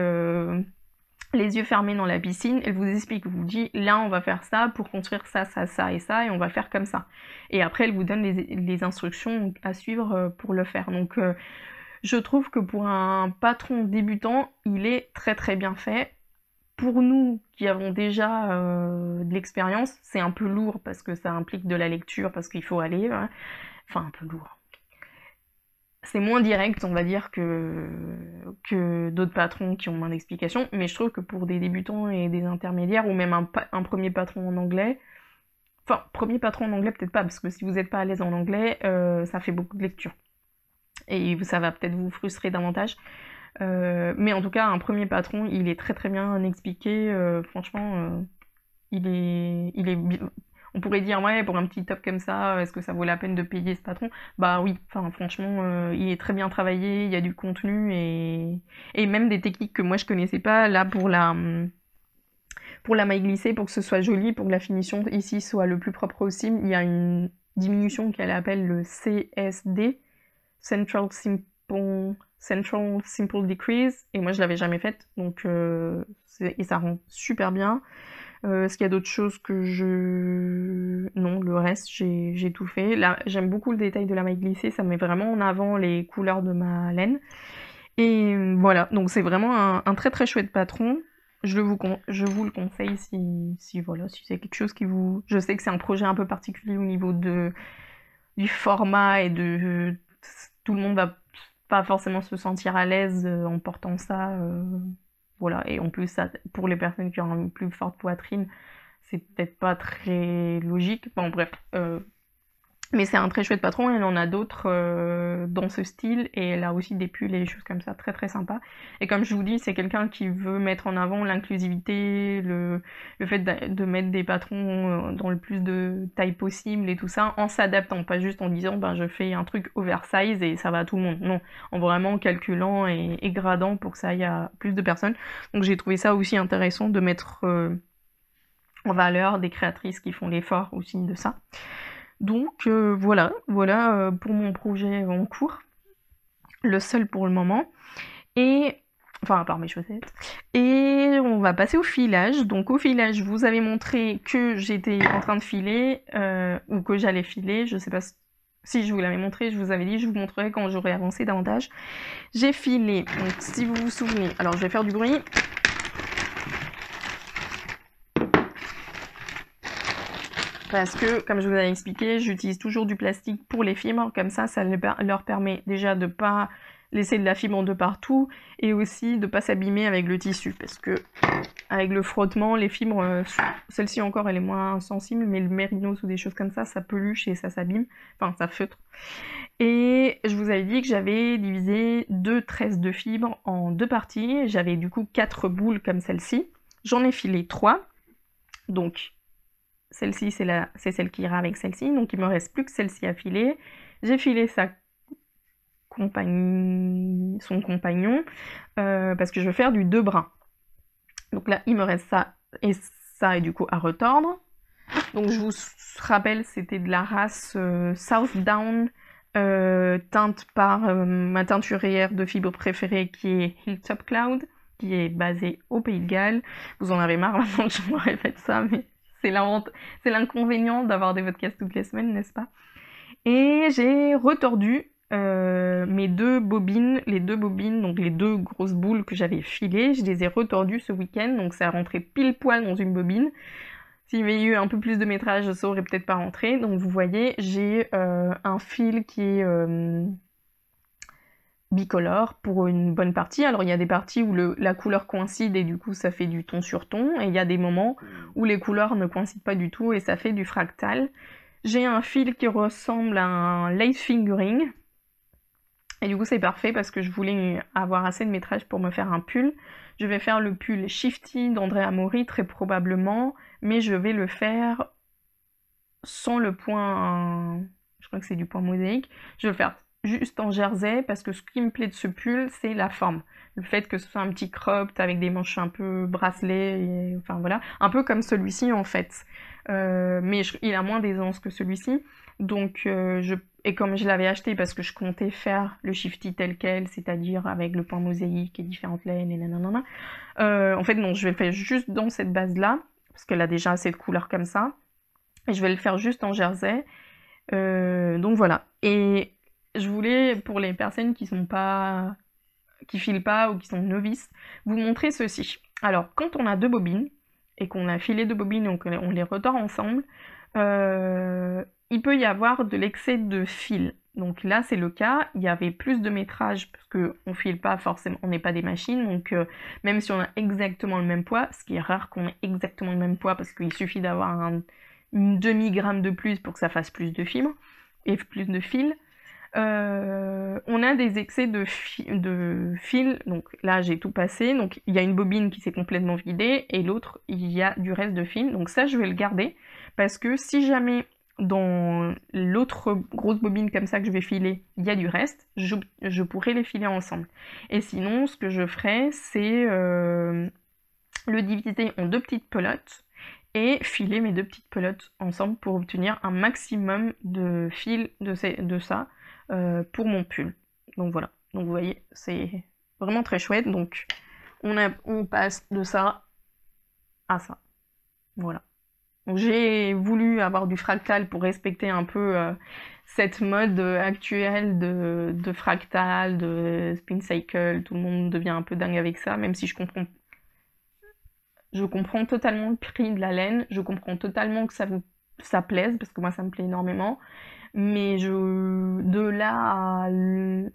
les yeux fermés dans la piscine, elle vous explique, vous dit là on va faire ça pour construire ça, ça, ça et ça et on va faire comme ça. Et après elle vous donne les, instructions à suivre euh, pour le faire. Donc euh, je trouve que pour un patron débutant, il est très très bien fait. Pour nous qui avons déjà euh, de l'expérience, c'est un peu lourd parce que ça implique de la lecture, parce qu'il faut aller. Hein. Enfin un peu lourd c'est moins direct, on va dire, que, que d'autres patrons qui ont moins d'explications. Mais je trouve que pour des débutants et des intermédiaires, ou même un, premier patron en anglais, enfin, premier patron en anglais, peut-être pas, parce que si vous n'êtes pas à l'aise en anglais, euh, ça fait beaucoup de lecture. Et ça va peut-être vous frustrer davantage. Euh, mais en tout cas, un premier patron, il est très très bien expliqué. Euh, franchement, il est, il est on pourrait dire ouais pour un petit top comme ça, euh, est-ce que ça vaut la peine de payer ce patron Bah oui, enfin franchement, euh, il est très bien travaillé, il y a du contenu et même des techniques que moi je connaissais pas là pour la hum, pour la maille glissée, pour que ce soit joli, pour que la finition ici soit le plus propre possible, il y a une diminution qu'elle appelle le CSD, Central Simple Central Simple Decrease et moi je l'avais jamais faite donc euh, et ça rend super bien euh, est-ce qu'il y a d'autres choses que je... Non, le reste, j'ai tout fait. Là, j'aime beaucoup le détail de la maille glissée, ça met vraiment en avant les couleurs de ma laine. Et euh, voilà, donc c'est vraiment un, très très chouette patron. Je, vous, je vous le conseille si, voilà, si c'est quelque chose qui vous... Je sais que c'est un projet un peu particulier au niveau de, du format et de... Tout le monde va pas forcément se sentir à l'aise euh, en portant ça. Voilà, et en plus, ça, pour les personnes qui ont une plus forte poitrine, c'est peut-être pas très logique. Bon, bref, euh, mais c'est un très chouette patron, elle en a d'autres euh, dans ce style et elle a aussi des pulls et des choses comme ça très très sympa. Et comme je vous dis, c'est quelqu'un qui veut mettre en avant l'inclusivité, le, fait de, mettre des patrons euh, dans le plus de taille possible et tout ça en s'adaptant, pas juste en disant ben je fais un truc oversize et ça va à tout le monde. Non, en vraiment calculant et, gradant pour que ça aille à plus de personnes. Donc j'ai trouvé ça aussi intéressant de mettre euh, en valeur des créatrices qui font l'effort aussi de ça. Donc euh, voilà, voilà euh, pour mon projet en cours, le seul pour le moment. Et enfin à part mes chaussettes. Et on va passer au filage. Donc au filage, vous avez montré que j'étais en train de filer euh, ou que j'allais filer. Je sais pas si je vous l'avais montré. Je vous avais dit, je vous montrerai quand j'aurai avancé davantage. J'ai filé. Donc si vous vous souvenez, alors je vais faire du bruit. Parce que, comme je vous avais expliqué, j'utilise toujours du plastique pour les fibres. Comme ça, ça leur permet déjà de ne pas laisser de la fibre en de partout et aussi de ne pas s'abîmer avec le tissu. Parce que, avec le frottement, les fibres, euh, celle-ci encore, elle est moins sensible, mais le mérinos ou des choses comme ça, ça peluche et ça s'abîme. Enfin, ça feutre. Et je vous avais dit que j'avais divisé deux tresses de fibres en deux parties. J'avais du coup quatre boules comme celle-ci. J'en ai filé trois. Donc celle-ci, c'est celle qui ira avec celle-ci. Donc, il me reste plus que celle-ci à filer. J'ai filé sa compagnie son compagnon euh, parce que je veux faire du deux brins. Donc là, il me reste ça et ça, et du coup, à retordre. Donc, je vous rappelle, c'était de la race euh, South Down, euh, teinte par ma teinturière de fibre préférée qui est Hilltop Cloud, qui est basée au Pays de Galles. Vous en avez marre maintenant que je vous répète ça, mais c'est l'inconvénient d'avoir des podcasts toutes les semaines, n'est-ce pas Et j'ai retordu euh, mes deux bobines, les deux bobines, donc les deux grosses boules que j'avais filées, je les ai retordues ce week-end, donc ça a rentré pile poil dans une bobine. S'il y avait eu un peu plus de métrage, ça aurait peut-être pas rentré. Donc vous voyez, j'ai euh, un fil qui est... Euh, bicolore pour une bonne partie. Alors il y a des parties où la couleur coïncide et du coup ça fait du ton sur ton, et il y a des moments hmm. où les couleurs ne coïncident pas du tout et ça fait du fractal. J'ai un fil qui ressemble à un lace fingering, et du coup c'est parfait parce que je voulais avoir assez de métrage pour me faire un pull. Je vais faire le pull Shifty d'André Mori très probablement, mais je vais le faire sans le point... Je crois que c'est du point mosaïque. Je vais le faire juste en jersey parce que ce qui me plaît de ce pull, c'est la forme. Le fait que ce soit un petit cropped avec des manches un peu bracelets, enfin voilà, un peu comme celui-ci en fait. Euh, mais il a moins d'aisance que celui-ci. Donc, euh, je, et comme je l'avais acheté parce que je comptais faire le shifty tel quel, c'est-à-dire avec le point mosaïque et différentes laines et nanana, euh, en fait, non, je vais le faire juste dans cette base-là parce qu'elle a déjà assez de couleurs comme ça. Et je vais le faire juste en jersey. donc voilà. Et je voulais, pour les personnes qui sont pas qui filent pas ou qui sont novices, vous montrer ceci. Alors, quand on a deux bobines et qu'on a filé deux bobines, donc on les retord ensemble, euh, il peut y avoir de l'excès de fil. Donc là, c'est le cas. Il y avait plus de métrage parce qu'on file pas forcément, on n'est pas des machines. Donc euh, même si on a exactement le même poids, ce qui est rare qu'on ait exactement le même poids parce qu'il suffit d'avoir un demi-gramme de plus pour que ça fasse plus de fibres et plus de fil. Euh, on a des excès de, fil. Donc là, j'ai tout passé. Donc il y a une bobine qui s'est complètement vidée et l'autre, il y a du reste de fil. Donc ça, je vais le garder parce que si jamais dans l'autre grosse bobine comme ça que je vais filer, il y a du reste, je, pourrais les filer ensemble. Et sinon, ce que je ferai, c'est euh, le diviser en deux petites pelotes et filer mes deux petites pelotes ensemble pour obtenir un maximum de fil de, de ça. Euh, pour mon pull. Donc voilà. Donc vous voyez, c'est vraiment très chouette. Donc on, on passe de ça à ça. Voilà. J'ai voulu avoir du fractal pour respecter un peu euh, cette mode actuelle de, de, fractal, de spin cycle. Tout le monde devient un peu dingue avec ça, même si je comprends. Je comprends totalement le prix de la laine, je comprends totalement que ça vous ça plaise, parce que moi ça me plaît énormément mais je, de là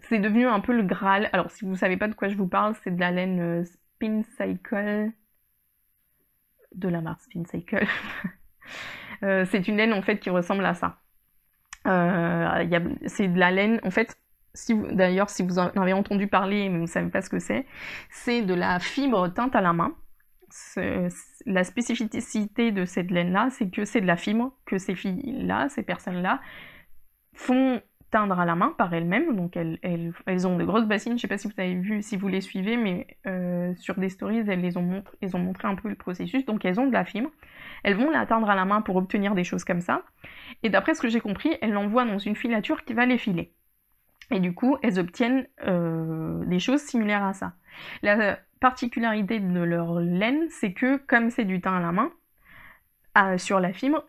c'est devenu un peu le Graal. Alors si vous savez pas de quoi je vous parle, c'est de la laine euh, Spin Cycle, de la marque Spin Cycle. Euh, c'est une laine en fait qui ressemble à ça. Euh, c'est de la laine, en fait, si d'ailleurs si vous en avez entendu parler mais vous ne savez pas ce que c'est, c'est de la fibre teinte à la main. La spécificité de cette laine-là, c'est que c'est de la fibre, que ces filles-là, ces personnes-là, font teindre à la main par elles-mêmes. Donc elles, ont de grosses bassines. Je ne sais pas si vous avez vu, si vous les suivez, mais euh, sur des stories, elles les ont montré, elles ont montré un peu le processus. Donc elles ont de la fibre. Elles vont la teindre à la main pour obtenir des choses comme ça. Et d'après ce que j'ai compris, elles l'envoient dans une filature qui va les filer. Et du coup, elles obtiennent euh, des choses similaires à ça. La particularité de leur laine, c'est que comme c'est du teint à la main, euh, sur la fibre,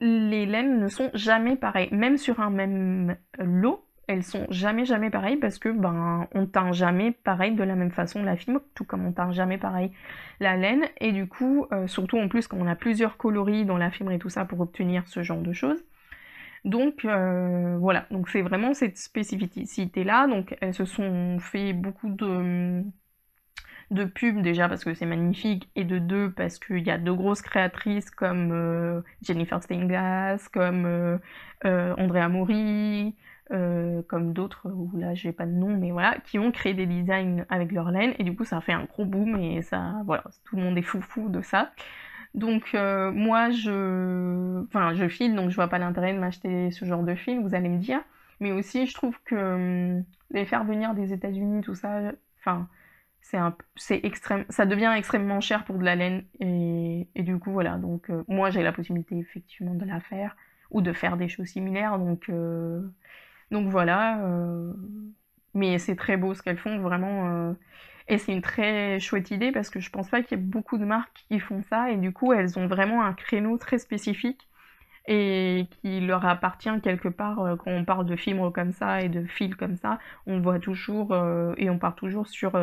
les laines ne sont jamais pareilles. Même sur un même lot, elles sont jamais jamais pareilles parce que ben on teint jamais pareil de la même façon la fibre, tout comme on teint jamais pareil la laine. Et du coup, euh, surtout en plus quand on a plusieurs coloris dans la fibre et tout ça pour obtenir ce genre de choses. Donc euh, voilà, donc c'est vraiment cette spécificité là. Donc elles se sont fait beaucoup de de pub déjà parce que c'est magnifique et de deux parce qu'il y a de grosses créatrices comme euh, Jennifer Steinglass, comme euh, euh, Andrea Mori, comme d'autres ou là j'ai pas de nom mais voilà, qui ont créé des designs avec leur laine et du coup ça a fait un gros boom et ça voilà, tout le monde est fou fou de ça. Donc moi je enfin je file donc je vois pas l'intérêt de m'acheter ce genre de film vous allez me dire, mais aussi je trouve que hum, les faire venir des États-Unis tout ça enfin c'est un c'est extrême ça devient extrêmement cher pour de la laine et, et du coup voilà donc euh, moi j'ai la possibilité effectivement de la faire ou de faire des choses similaires donc euh, donc voilà euh, mais c'est très beau ce qu'elles font vraiment et c'est une très chouette idée parce que je pense pas qu'il y ait beaucoup de marques qui font ça et du coup elles ont vraiment un créneau très spécifique et qui leur appartient quelque part quand on parle de fibres comme ça et de fils comme ça on voit toujours et on part toujours sur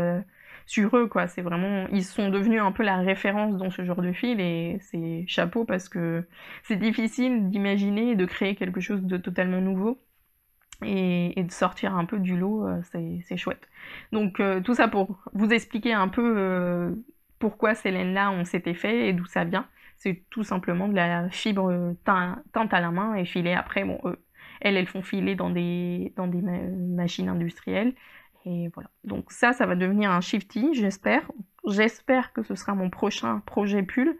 sur eux, quoi. C'est vraiment, ils sont devenus un peu la référence dans ce genre de fil et c'est chapeau parce que c'est difficile d'imaginer de créer quelque chose de totalement nouveau. Et, de sortir un peu du lot, euh, c'est chouette. Donc euh, tout ça pour vous expliquer un peu euh, pourquoi ces laines-là ont s'était fait et d'où ça vient. C'est tout simplement de la fibre teinte à la main et filée après. Bon, elles, elles font filer dans des, dans des machines industrielles. Et voilà. Mmh. Donc ça, ça va devenir un shifty, j'espère. J'espère que ce sera mon prochain projet pull.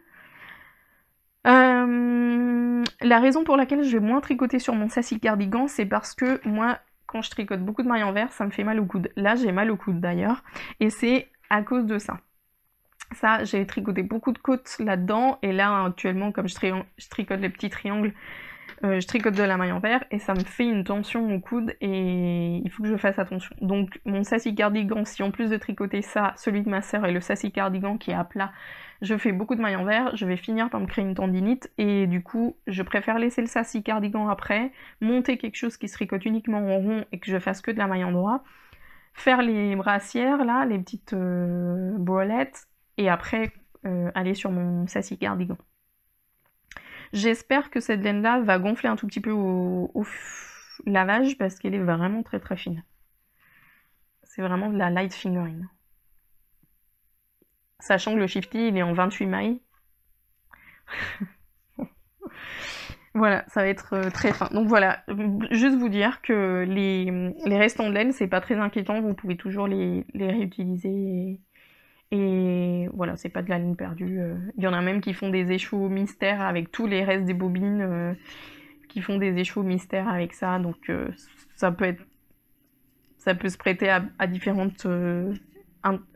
Euh, la raison pour laquelle je vais moins tricoter sur mon sassy cardigan, c'est parce que moi, quand je tricote beaucoup de mailles en ça me fait mal au coude. Là, j'ai mal au coude d'ailleurs, et c'est à cause de ça. Ça, j'ai tricoté beaucoup de côtes là-dedans, et là, actuellement, comme je tricote les petits triangles, euh, je tricote de la maille en verre et ça me fait une tension au coude et il faut que je fasse attention. Donc mon sassy cardigan, si en plus de tricoter ça, celui de ma sœur et le sassy cardigan qui est à plat, je fais beaucoup de maille en verre, je vais finir par me créer une tendinite et du coup je préfère laisser le sassy cardigan après, monter quelque chose qui se tricote uniquement en rond et que je fasse que de la maille en droit, faire les brassières là, les petites euh, brolettes et après euh, aller sur mon sassy cardigan. J'espère que cette laine-là va gonfler un tout petit peu au, lavage parce qu'elle est vraiment très très fine. C'est vraiment de la light fingering. Sachant que le shifty, il est en 28 mailles. voilà, ça va être euh, très fin. Donc voilà, juste vous dire que les, les restants de laine, c'est pas très inquiétant. Vous pouvez toujours les, les réutiliser et voilà, c'est pas de la ligne perdue. Euh. Il y en a même qui font des échos mystères avec tous les restes des bobines, euh, qui font des échos mystères avec ça. Donc euh, ça peut ça peut se prêter à, différentes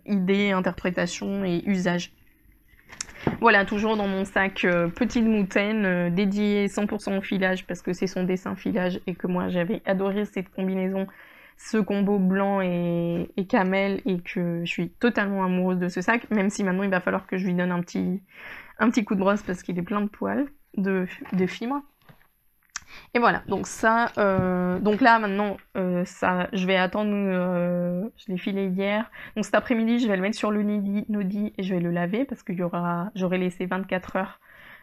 idées, interprétations et usages. Voilà, toujours dans mon sac petite moutaine dédiée 100% au filage parce que c'est son dessin filage et que moi j'avais adoré cette combinaison ce combo blanc et, camel et que je suis totalement amoureuse de ce sac, même si maintenant il va falloir que je lui donne un petit, un petit coup de brosse parce qu'il est plein de poils, de, de fibres. Et voilà, donc ça, euh, donc là maintenant, euh, ça, je vais attendre, euh, je l'ai filé hier, donc cet après-midi je vais le mettre sur le Nodi et je vais le laver parce que j'aurai laissé 24 heures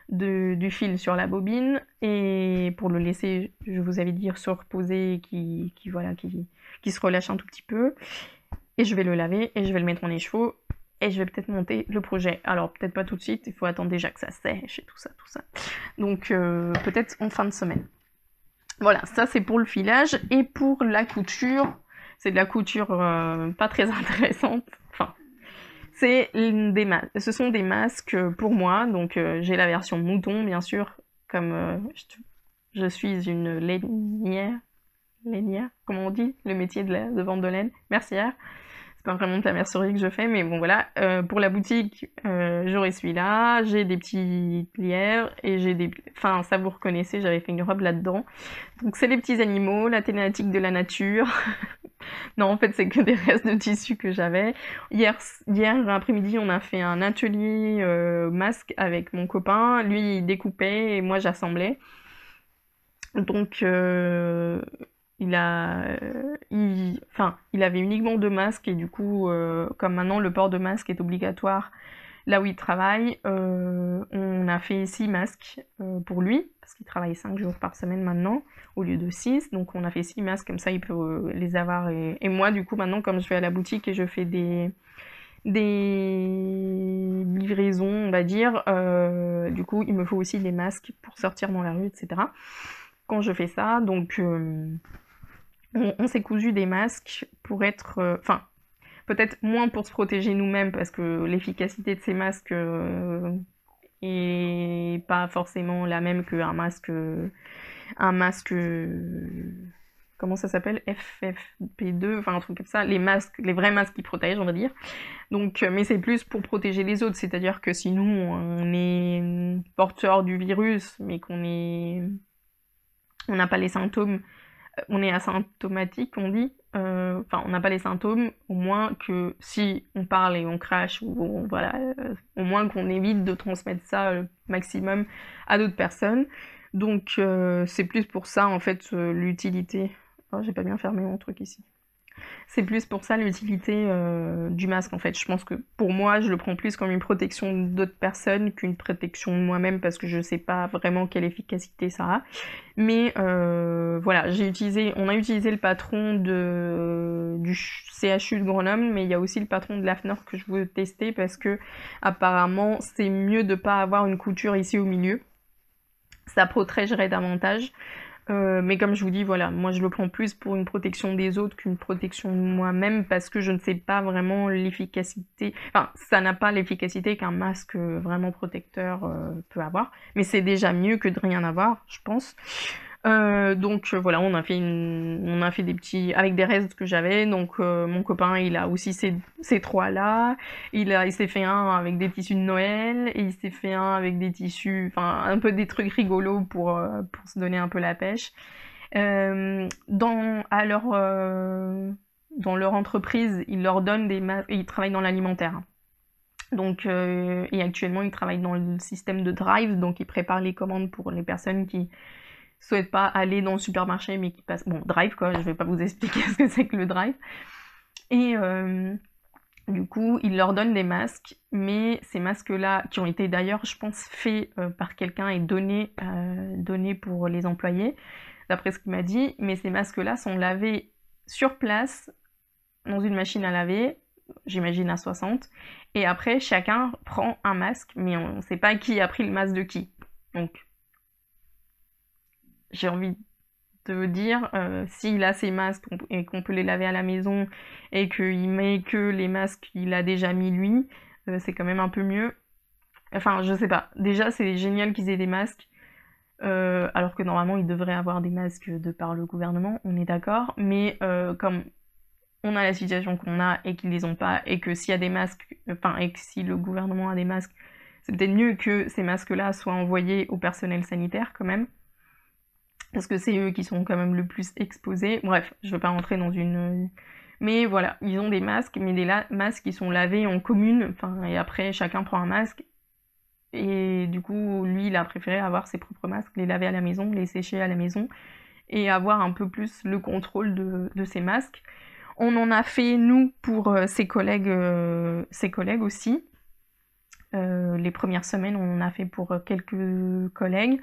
de, du fil sur la bobine et pour le laisser, je vous avais dit, se reposer qui, qui, voilà, qui, qui se relâche un tout petit peu. Et je vais le laver et je vais le mettre en écheveau et je vais peut-être monter le projet. Alors peut-être pas tout de suite, il faut attendre déjà que ça sèche et tout ça, tout ça. Donc euh, peut-être en fin de semaine. Voilà, ça c'est pour le filage et pour la couture. C'est de la couture euh, pas très intéressante. Enfin, c'est des ce sont des masques pour moi. Donc euh, j'ai la version mouton bien sûr, comme je, suis une lainière liens comment on dit, le métier de, de vente de laine, mercière. C'est pas vraiment de la mercerie que je fais, mais bon voilà. Euh, pour la boutique, euh, j'aurai celui-là, j'ai des petits lièvres et j'ai des. Enfin, ça vous reconnaissez, j'avais fait une robe là-dedans. Donc c'est les petits animaux, la thématique de la nature. non, en fait, c'est que des restes de tissus que j'avais. Hier, hier après-midi, on a fait un atelier euh, masque avec mon copain. Lui, il découpait et moi, j'assemblais. Donc, euh, il a, euh, enfin, il avait uniquement deux masques et du coup, euh, comme maintenant le port de masque est obligatoire là où il travaille, euh, on a fait six masques pour lui parce qu'il travaille cinq jours par semaine maintenant au lieu de six, donc on a fait six masques comme ça il peut les avoir et, moi du coup maintenant comme je suis à la boutique et je fais des des livraisons, on va dire. du coup, il me faut aussi des masques pour sortir dans la rue, etc. Quand je fais ça, donc on, s'est cousu des masques pour être. Euh, enfin, peut-être moins pour se protéger nous-mêmes parce que l'efficacité de ces masques euh, est pas forcément la même qu'un masque un masque comment ça s'appelle FFP2 enfin un truc comme ça les masques les vrais masques qui protègent on va dire donc euh, mais c'est plus pour protéger les autres c'est-à-dire que si nous on est porteur du virus mais qu'on est on n'a pas les symptômes on est asymptomatique, on dit. Euh, enfin, on n'a pas les symptômes, au moins que si on parle et on crache, ou voilà, euh, au moins qu'on évite de transmettre ça le euh, maximum à d'autres personnes. Donc, c'est plus pour ça, en fait, l'utilité. Oh, j'ai pas bien fermé mon truc ici c'est plus pour ça l'utilité euh, du masque en fait. Je pense que pour moi, je le prends plus comme une protection d'autres personnes qu'une protection de moi-même parce que je ne sais pas vraiment quelle efficacité ça a. Mais euh, voilà, j'ai utilisé, on a utilisé le patron du CHU de Grenoble, mais il y a aussi le patron de la l'AFNOR que je veux tester parce que apparemment c'est mieux de ne pas avoir une couture ici au milieu. Ça protégerait davantage. Euh, mais comme je vous dis, voilà, moi je le prends plus pour une protection des autres qu'une protection de moi-même parce que je ne sais pas vraiment l'efficacité. Enfin, ça n'a pas l'efficacité qu'un masque euh, vraiment protecteur euh, peut avoir. Mais c'est déjà mieux que de rien avoir, je pense. Euh, donc euh, voilà, on a fait on a fait des petits avec des restes que j'avais. Donc euh, mon copain, il a aussi ces, trois là. Il a il s'est fait un avec des tissus de Noël et il s'est fait un avec des tissus, enfin un peu des trucs rigolos pour pour se donner un peu la pêche. dans à leur dans leur entreprise, il leur donne des il ils travaillent dans l'alimentaire. Donc, et actuellement, il travaille dans le système de Drive, donc il prépare les commandes pour les personnes qui, souhaitent pas aller dans le supermarché mais qui passe Bon, drive quoi, je vais pas vous expliquer ce que c'est que le drive. Et euh, du coup, ils leur donnent des masques, mais ces masques-là, qui ont été d'ailleurs, je pense, faits euh, par quelqu'un et euh, donnés, pour les employés, d'après ce qu'il m'a dit, mais ces masques-là sont lavés sur place, dans une machine à laver, j'imagine à 60, et après, chacun prend un masque, mais on ne sait pas qui a pris le masque de qui. Donc, j'ai envie de vous dire, euh, s'il a ses masques et qu'on peut les laver à la maison et qu'il met que les masques qu'il a déjà mis lui, euh, c'est quand même un peu mieux. Enfin, je sais pas. Déjà, c'est génial qu'ils aient des masques. Euh, alors que normalement, ils devraient avoir des masques de par le gouvernement, on est d'accord. Mais comme on a la situation qu'on a et qu'ils les ont pas, et que s'il y a des masques, enfin, et que si le gouvernement a des masques, c'est peut-être mieux que ces masques-là soient envoyés au personnel sanitaire quand même parce que c'est eux qui sont quand même le plus exposés. Bref, je ne veux pas rentrer dans une... Mais voilà, ils ont des masques, mais des masques qui sont lavés en commune, et après chacun prend un masque. Et du coup, lui, il a préféré avoir ses propres masques, les laver à la maison, les sécher à la maison, et avoir un peu plus le contrôle de, ses masques. On en a fait, nous, pour euh, ses collègues, euh, ses collègues aussi. Euh, les premières semaines, on en a fait pour quelques collègues.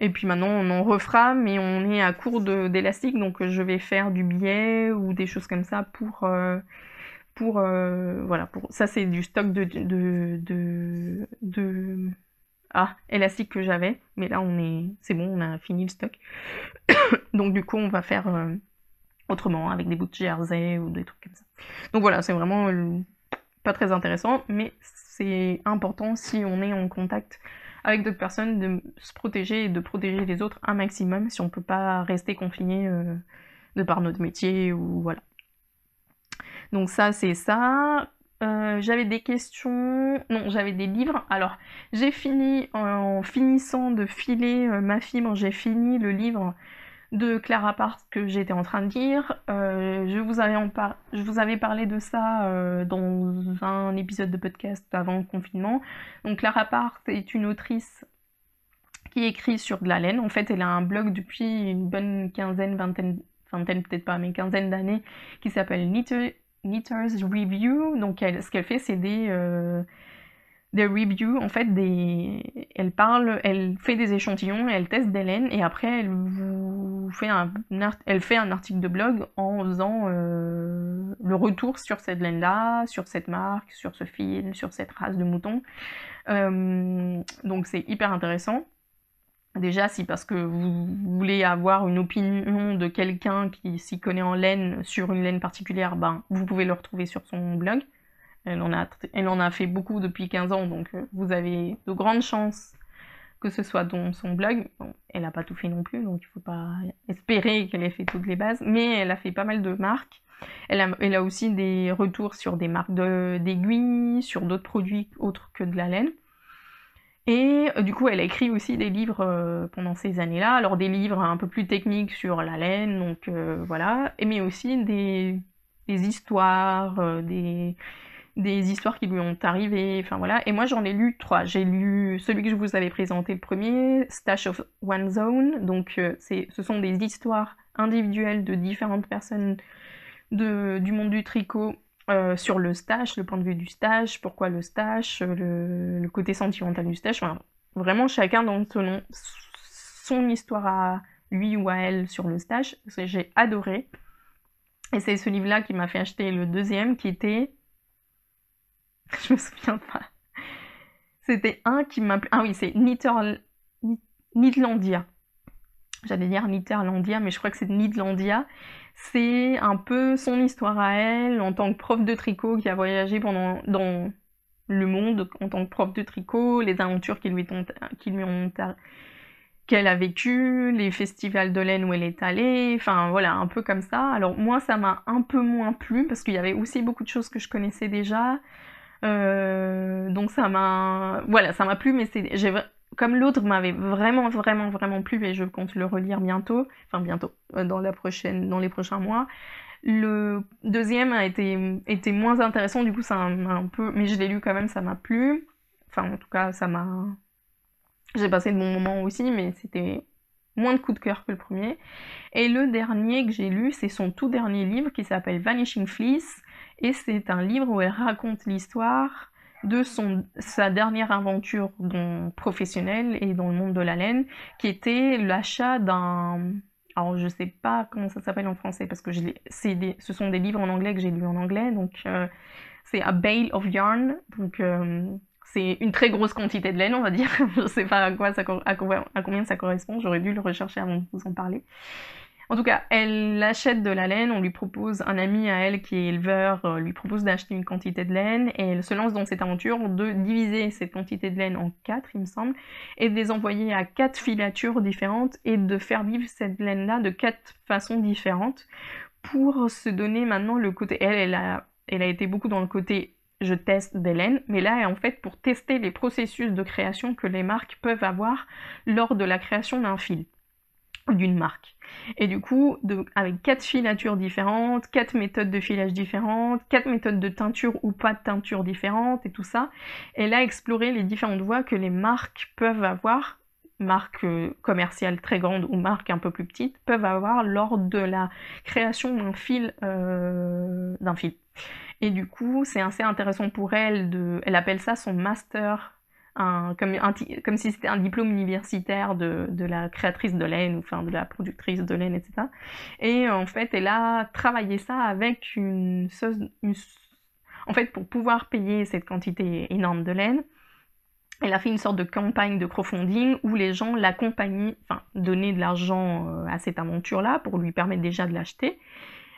Et puis maintenant, on en refera, mais on est à court d'élastique, donc euh, je vais faire du biais ou des choses comme ça pour. Euh, pour euh, voilà, pour ça, c'est du stock de. de, de, ah, élastique que j'avais, mais là, on est. C'est bon, on a fini le stock. donc du coup, on va faire autrement, avec des bouts de jersey ou des trucs comme ça. Donc voilà, c'est vraiment pas très intéressant, mais c'est important si on est en contact avec d'autres personnes, de se protéger et de protéger les autres un maximum si on ne peut pas rester confiné euh, de par notre métier ou voilà. Donc ça c'est ça. Euh, j'avais des questions, non j'avais des livres. Alors j'ai fini en finissant de filer euh, ma fibre, j'ai fini le livre de Clara Part que j'étais en train de dire. Euh, je, vous avais parlé de ça euh, dans un épisode de podcast avant le confinement. Donc Clara Part est une autrice qui écrit sur de la laine. En fait, elle a un blog depuis une bonne quinzaine, vingtaine, vingtaine peut-être pas, mais quinzaine d'années qui s'appelle Knitter's Review. Donc ce qu'elle fait, c'est des... Euh, review, en fait, des... elle parle, elle fait des échantillons, elle teste des laines et après elle vous fait un, elle fait un article de blog en faisant euh, le retour sur cette laine-là, sur cette marque, sur ce film, sur cette race de moutons. Euh, donc c'est hyper intéressant. Déjà, si parce que vous voulez avoir une opinion de quelqu'un qui s'y connaît en laine sur une laine particulière, ben, vous pouvez le retrouver sur son blog. Elle en, a, fait beaucoup depuis 15 ans, donc euh, vous avez de grandes chances que ce soit dans son blog. elle n'a pas tout fait non plus, donc il ne faut pas espérer qu'elle ait fait toutes les bases, mais elle a fait pas mal de marques. Elle a, aussi des retours sur des marques d'aiguilles, sur d'autres produits autres que de la laine. Et euh, du coup, elle a écrit aussi des livres euh, pendant ces années-là. Alors des livres un peu plus techniques sur la laine, donc voilà, mais aussi des, histoires, des, des histoires qui lui ont arrivé, enfin voilà. Et moi j'en ai lu trois. J'ai lu celui que je vous avais présenté le premier, Stash of One Zone. Donc euh, c'est, ce sont des histoires individuelles de différentes personnes de, du monde du tricot euh, sur le stash, le point de vue du stash, pourquoi le stash, euh, le, le côté sentimental du stash. Enfin, vraiment chacun dans son, son histoire à lui ou à elle sur le stash. J'ai adoré. Et c'est ce livre-là qui m'a fait acheter le deuxième qui était Je me souviens pas. C'était un qui m'a... Ah oui, c'est Nidlandia. J'allais dire Nidlandia, mais je crois que c'est Nidlandia. C'est un peu son histoire à elle en tant que prof de tricot qui a voyagé pendant dans le monde en tant que prof de tricot, les aventures qui lui ont qu'elle a vécu, les festivals de laine où elle est allée, enfin voilà, un peu comme ça. Alors moi, ça m'a un peu moins plu parce qu'il y avait aussi beaucoup de choses que je connaissais déjà. Euh, donc ça m'a, voilà, ça m'a plu, mais c'est, comme l'autre m'avait vraiment, vraiment, vraiment plu, et je compte le relire bientôt, enfin bientôt, euh, dans la prochaine, dans les prochains mois. Le deuxième a été, était moins intéressant, du coup ça m'a un peu, mais je l'ai lu quand même, ça m'a plu. Enfin en tout cas ça m'a, j'ai passé de bons moments aussi, mais c'était moins de coup de cœur que le premier. Et le dernier que j'ai lu, c'est son tout dernier livre qui s'appelle Vanishing Fleece. Et c'est un livre où elle raconte l'histoire de son, sa dernière aventure professionnelle et dans le monde de la laine, qui était l'achat d'un... Alors je sais pas comment ça s'appelle en français, parce que je des, ce sont des livres en anglais que j'ai lus en anglais, donc euh, c'est A Bale of Yarn, donc euh, c'est une très grosse quantité de laine, on va dire. je sais pas à, quoi ça, à, à combien ça correspond, j'aurais dû le rechercher avant de vous en parler. En tout cas, elle achète de la laine, on lui propose, un ami à elle qui est éleveur euh, lui propose d'acheter une quantité de laine et elle se lance dans cette aventure de diviser cette quantité de laine en quatre, il me semble, et de les envoyer à quatre filatures différentes et de faire vivre cette laine-là de quatre façons différentes pour se donner maintenant le côté. Elle, elle a, été beaucoup dans le côté je teste des laines, mais là, en fait, pour tester les processus de création que les marques peuvent avoir lors de la création d'un fil d'une marque. Et du coup, avec quatre filatures différentes, quatre méthodes de filage différentes, quatre méthodes de teinture ou pas de teinture différentes et tout ça. Elle a exploré les différentes voies que les marques peuvent avoir marques euh, commerciales très grandes ou marques un peu plus petites peuvent avoir lors de la création d'un fil euh, d'un fil. Et du coup, c'est assez intéressant pour elle elle appelle ça son master comme, si c'était un diplôme universitaire de, la créatrice de laine, ou enfin de la productrice de laine, etc. Et en fait, elle a travaillé ça avec une, une En fait, pour pouvoir payer cette quantité énorme de laine, elle a fait une sorte de campagne de crowdfunding où les gens l'accompagnaient, enfin, donnaient de l'argent euh, à cette aventure-là pour lui permettre déjà de l'acheter,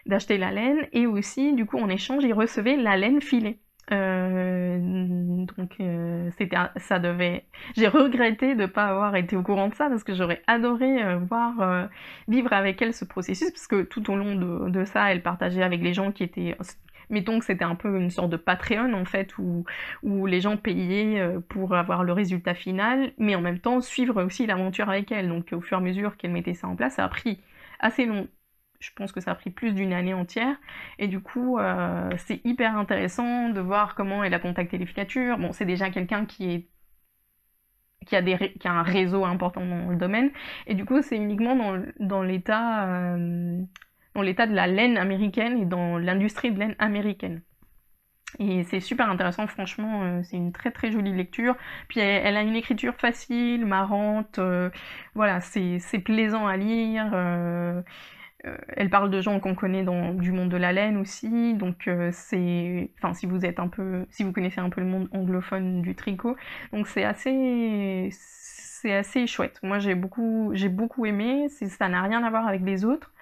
d'acheter la laine, et aussi, du coup, en échange, ils recevaient la laine filée. Euh, donc euh, ça devait j'ai regretté de ne pas avoir été au courant de ça parce que j'aurais adoré euh, voir vivre avec elle ce processus parce que tout au long de, ça elle partageait avec les gens qui étaient mettons que c'était un peu une sorte de Patreon en fait où, où les gens payaient pour avoir le résultat final mais en même temps suivre aussi l'aventure avec elle donc au fur et à mesure qu'elle mettait ça en place ça a pris assez long je pense que ça a pris plus d'une année entière. Et du coup, euh, c'est hyper intéressant de voir comment elle a contacté les filatures. Bon, c'est déjà quelqu'un qui est qui a, un réseau important dans le domaine. Et du coup, c'est uniquement euh, dans, l'état de la laine américaine et dans l'industrie de laine américaine. Et c'est super intéressant, franchement, euh, c'est une très très jolie lecture. Puis elle a une écriture facile, marrante, voilà, c'est plaisant à lire euh, elle parle de gens qu'on connaît dans, du monde de la laine aussi, donc euh, c'est, enfin si vous êtes un peu, si vous connaissez un peu le monde anglophone du tricot, donc c'est assez, c'est assez chouette. Moi j'ai beaucoup, j'ai beaucoup aimé. Ça n'a rien à voir avec les autres.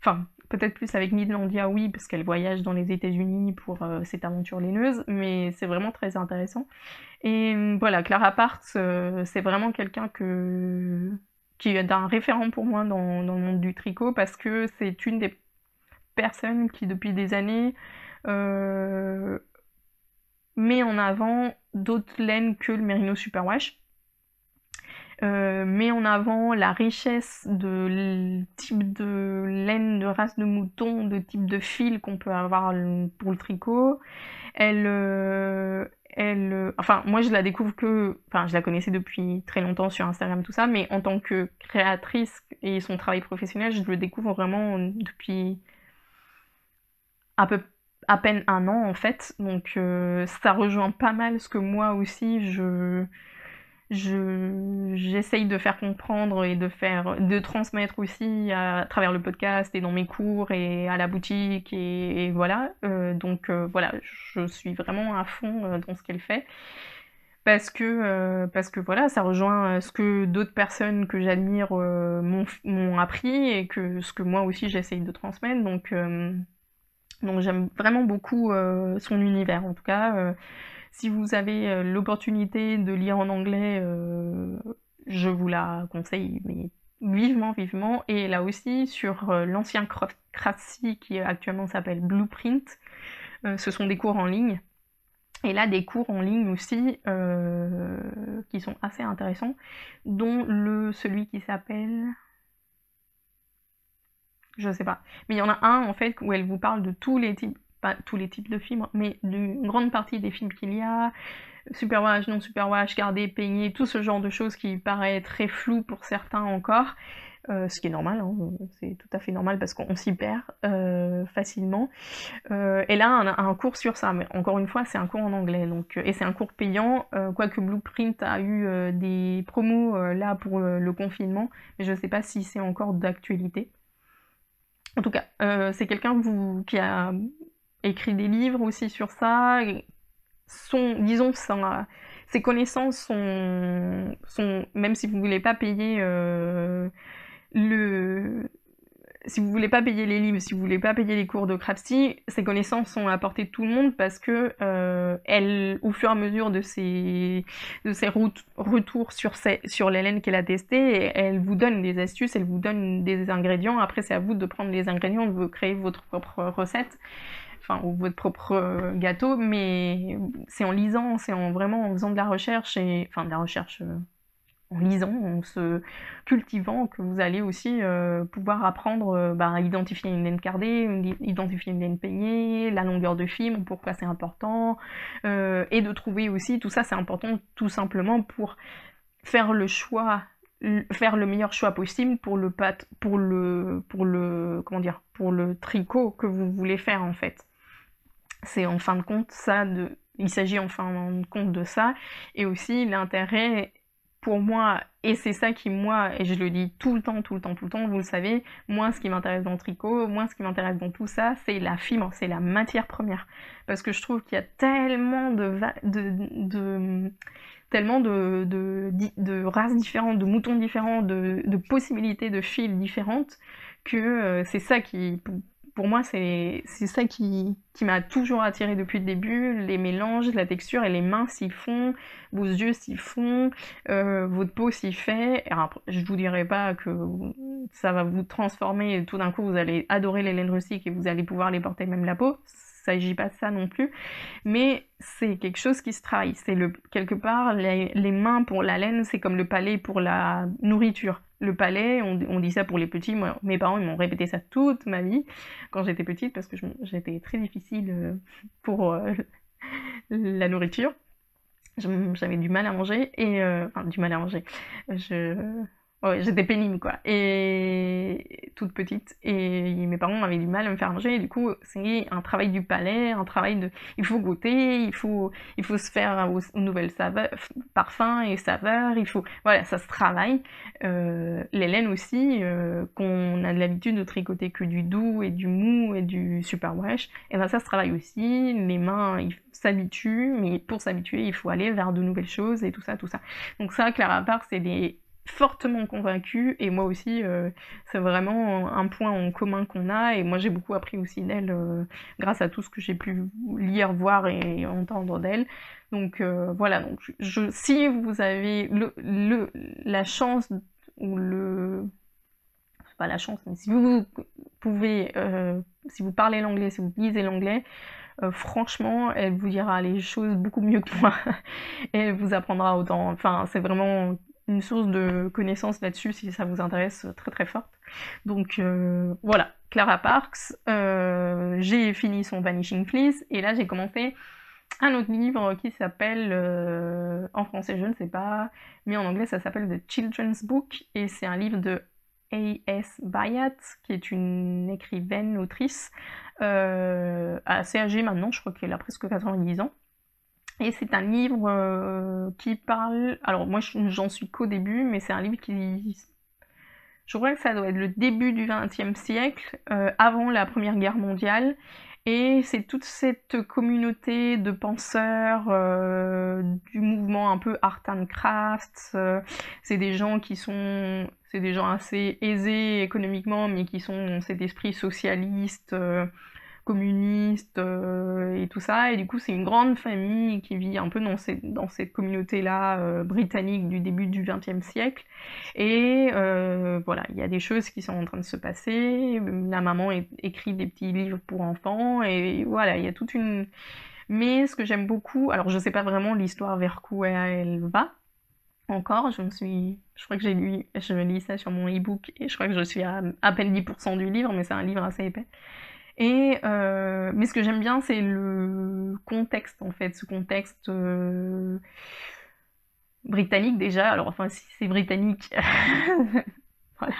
Enfin, peut-être plus avec Midlandia, oui, parce qu'elle voyage dans les États-Unis pour euh, cette aventure laineuse, mais c'est vraiment très intéressant. Et voilà, Clara Parts, c'est vraiment quelqu'un que qui est un référent pour moi dans, le monde du tricot parce que c'est une des personnes qui depuis des années euh, met en avant d'autres laines que le Merino Superwash. Euh, met en avant la richesse de type de laine, de race de mouton, de type de fil qu'on peut avoir pour le tricot. Elle, euh, elle, euh, enfin, moi, je la découvre que, enfin, je la connaissais depuis très longtemps sur Instagram, tout ça, mais en tant que créatrice et son travail professionnel, je le découvre vraiment euh, depuis à peine un an en fait. Donc, euh, ça rejoint pas mal ce que moi aussi je j'essaye de faire comprendre et de faire de transmettre aussi à, travers le podcast et dans mes cours et à la boutique et, voilà euh, donc euh, voilà je suis vraiment à fond euh, dans ce qu'elle fait parce que parce que voilà ça rejoint ce que d'autres personnes que j'admire m'ont appris et que ce que moi aussi j'essaye de transmettre donc donc j'aime vraiment beaucoup son univers en tout cas si vous avez euh, l'opportunité de lire en anglais, euh, je vous la conseille, vivement, vivement. Et là aussi, sur euh, l'ancien Crassi, qui actuellement s'appelle Blueprint, ce sont des cours en ligne. Et là, des cours en ligne aussi qui sont assez intéressants, dont le, celui qui s'appelle je sais pas. Mais il y en a un en fait où elle vous parle de tous les types pas tous les types de films, hein, mais d'une grande partie des films qu'il y a, superwash, non superwash, gardé, peigné, tout ce genre de choses qui paraît très flou pour certains encore, euh, ce qui est normal, hein, c'est tout à fait normal parce qu'on s'y perd euh, facilement. Euh, et là, on a un cours sur ça, mais encore une fois, c'est un cours en anglais, donc, et c'est un cours payant, quoique Blueprint a eu des promos là pour le, le, confinement, mais je ne sais pas si c'est encore d'actualité. En tout cas, c'est quelqu'un qui a écrit des livres aussi sur ça. Son, disons, ça, ses euh, connaissances sont, sont, même si vous voulez pas payer euh, le, si vous voulez pas payer les livres, si vous voulez pas payer les cours de Crafty, ces connaissances sont à portée de tout le monde parce que euh, elle, au fur et à mesure de ses, de ses retours sur, ses, sur les laines qu'elle a testées, elle vous donne des astuces, elle vous donne des ingrédients. Après, c'est à vous de prendre les ingrédients, de créer votre propre recette enfin, ou votre propre euh, gâteau, mais c'est en lisant, c'est en vraiment en faisant de la recherche, et, enfin de la recherche euh, en lisant, en se cultivant, que vous allez aussi euh, pouvoir apprendre bah, à identifier une laine cardée, identifier une laine peignée, la longueur de fibre, pourquoi c'est important, et de trouver aussi, tout ça c'est important tout simplement pour faire le choix faire le meilleur choix possible pour le pour le pour le comment dire pour le tricot que vous voulez faire en fait c'est en fin de compte ça de... Il s'agit en fin de compte de ça. Et aussi l'intérêt pour moi, et c'est ça qui, moi, et je le dis tout le temps, tout le temps, tout le temps, vous le savez, moi, ce qui m'intéresse dans le tricot, moi, ce qui m'intéresse dans tout ça, c'est la fibre, c'est la matière première. Parce que je trouve qu'il y a tellement de, tellement de, races différentes, de moutons différents, de, de possibilités de fils différentes, que euh, c'est ça qui, pour moi, c'est ça qui, m'a toujours attiré depuis le début. Les mélanges, la texture et les mains s'y font, vos yeux s'y font, euh, votre peau s'y fait. je je vous dirai pas que ça va vous transformer et tout d'un coup vous allez adorer les laines rustiques et vous allez pouvoir les porter même la peau. Ça s'agit pas de ça non plus, mais c'est quelque chose qui se travaille. C'est le, quelque part, les, mains pour la laine, c'est comme le palais pour la nourriture. Le palais, on, dit ça pour les petits, mes parents ils m'ont répété ça toute ma vie quand j'étais petite parce que j'étais très difficile euh, pour euh, la nourriture j'avais du mal à manger et euh, enfin du mal à manger je Ouais, j'étais pénible, quoi. Et toute petite. Et mes parents avaient du mal à me faire manger. Et du coup, c'est un travail du palais, un travail de. Il faut goûter, il faut, il faut se faire aux, nouvelles saveurs, parfums et saveurs. Il faut. Voilà, ça se travaille. les euh, laines aussi, euh, qu'on a de l'habitude de tricoter que du doux et du mou et du super wesh. Et ben ça se travaille aussi. Les mains, il s'habituent. Mais pour s'habituer, il faut aller vers de nouvelles choses et tout ça, tout ça. Donc, ça, à part c'est des fortement convaincue et moi aussi euh, c'est vraiment un point en commun qu'on a et moi j'ai beaucoup appris aussi d'elle euh, grâce à tout ce que j'ai pu lire, voir et entendre d'elle. Donc euh, voilà, donc je, si vous avez le, la chance ou le pas la chance, mais si vous pouvez, si vous parlez l'anglais, si vous lisez l'anglais, franchement, elle vous dira les choses beaucoup mieux que moi. et elle vous apprendra autant. Enfin, c'est vraiment une source de connaissances là-dessus si ça vous intéresse très très forte. Donc euh, voilà, Clara Parks, euh, j'ai fini son Vanishing Fleece et là j'ai commencé un autre livre qui s'appelle, euh, en français je ne sais pas, mais en anglais ça s'appelle The Children's Book et c'est un livre de A.S. Bayat qui est une écrivaine, autrice, assez âgée maintenant, je crois qu'elle a presque 90 ans. Et c'est un livre euh, qui parle. Alors, moi, j'en suis qu'au début, mais c'est un livre qui. Je crois que ça doit être le début du XXe siècle, euh, avant la Première Guerre mondiale. Et c'est toute cette communauté de penseurs euh, du mouvement un peu art and crafts. c'est des gens qui sont, c'est des gens assez aisés économiquement, mais qui sont dans cet esprit socialiste, communiste euh, et tout ça. Et du coup, c'est une grande famille qui vit un peu dans, dans cette communauté-là euh, britannique du début du XXe siècle. Et euh, voilà, il y a des choses qui sont en train de se passer. La maman écrit des petits livres pour enfants. Et voilà, il y a toute une... Mais ce que j'aime beaucoup, alors je ne sais pas vraiment l'histoire vers quoi elle va encore, je me suis, je crois que j'ai lu, je lis ça sur mon e-book et je crois que je suis à à peine 10% du livre, mais c'est un livre assez épais. Et, euh, mais ce que j'aime bien, c'est le contexte, en fait, ce contexte euh, britannique déjà. Alors, enfin, si c'est britannique, voilà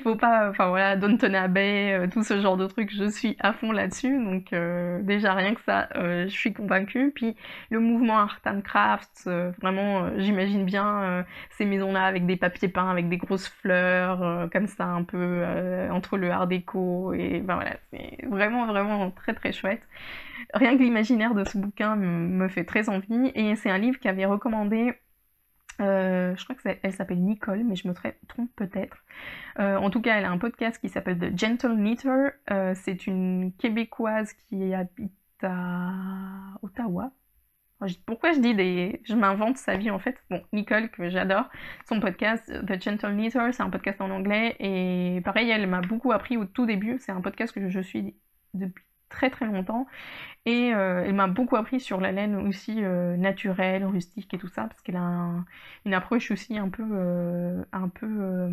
faut pas, enfin voilà, Downton Abbey, euh, tout ce genre de trucs, je suis à fond là-dessus. Donc euh, déjà rien que ça, euh, je suis convaincue. Puis le mouvement Art and craft vraiment, j'imagine bien ces maisons-là avec des papiers peints, avec des grosses fleurs, comme ça, un peu entre le Art déco et ben voilà, c'est vraiment vraiment très très chouette. Rien que l'imaginaire de ce bouquin me fait très envie et c'est un livre avait recommandé euh, je crois qu'elle s'appelle Nicole, mais je me trompe peut-être. Euh, en tout cas, elle a un podcast qui s'appelle The Gentle Knitter. Euh, c'est une québécoise qui habite à Ottawa. Pourquoi je dis des... Je m'invente sa vie en fait. Bon, Nicole, que j'adore, son podcast The Gentle Knitter, c'est un podcast en anglais. Et pareil, elle m'a beaucoup appris au tout début. C'est un podcast que je suis depuis très très longtemps. Et euh, elle m'a beaucoup appris sur la laine aussi euh, naturelle, rustique et tout ça, parce qu'elle a une approche aussi un peu... Euh, un peu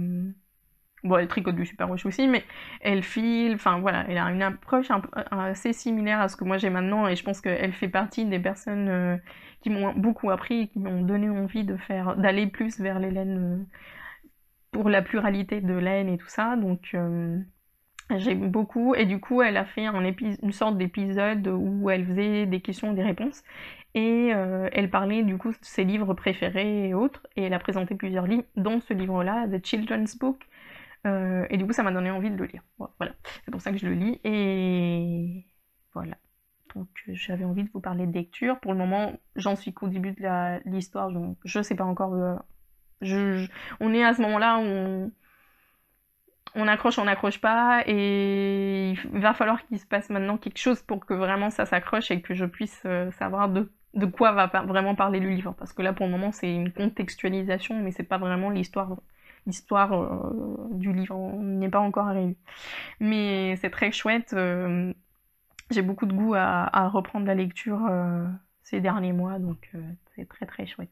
bon, elle tricote du super roche aussi, mais elle file, enfin voilà, elle a une approche assez similaire à ce que moi j'ai maintenant, et je pense qu'elle fait partie des personnes qui m'ont beaucoup appris et qui m'ont donné envie de faire, d'aller plus vers les laines pour la pluralité de laine et tout ça, donc... J'aime beaucoup. Et du coup, elle a fait une sorte d'épisode où elle faisait des questions des réponses. Et euh, elle parlait du coup de ses livres préférés et autres. Et elle a présenté plusieurs livres, dont ce livre-là, The Children's Book. Euh, et du coup, ça m'a donné envie de le lire. Voilà. C'est pour ça que je le lis. Et voilà. Donc, j'avais envie de vous parler de lecture. Pour le moment, j'en suis qu'au début de l'histoire. Donc, je sais pas encore. Euh, on est à ce moment-là où on on accroche, on n'accroche pas, et il va falloir qu'il se passe maintenant quelque chose pour que vraiment ça s'accroche et que je puisse euh, savoir de, quoi va vraiment parler le livre. Parce que là, pour le moment, c'est une contextualisation, mais c'est pas vraiment l'histoire. L'histoire euh, du livre on n'est pas encore arrivé, Mais c'est très chouette. Euh, j'ai beaucoup de goût à, reprendre la lecture ces derniers mois, donc c'est très très chouette.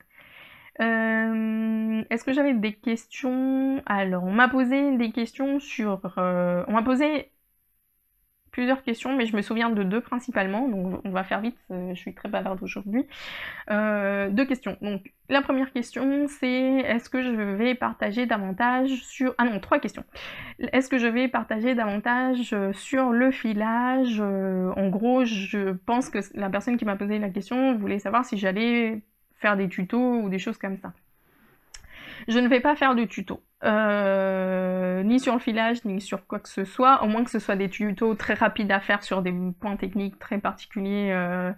Euh, est-ce que j'avais des questions Alors, on m'a posé des questions sur. Euh, on m'a posé plusieurs questions, mais je me souviens de deux principalement, donc on va faire vite, euh, je suis très bavarde aujourd'hui. deux questions. Donc, la première question, c'est est-ce que je vais partager davantage sur. Ah non, trois questions. Est-ce que je vais partager davantage sur le filage En gros, je pense que la personne qui m'a posé la question voulait savoir si j'allais faire des tutos ou des choses comme ça. Je ne vais pas faire de tutos, euh, ni sur le filage, ni sur quoi que ce soit, au moins que ce soit des tutos très rapides à faire sur des points techniques très particuliers euh,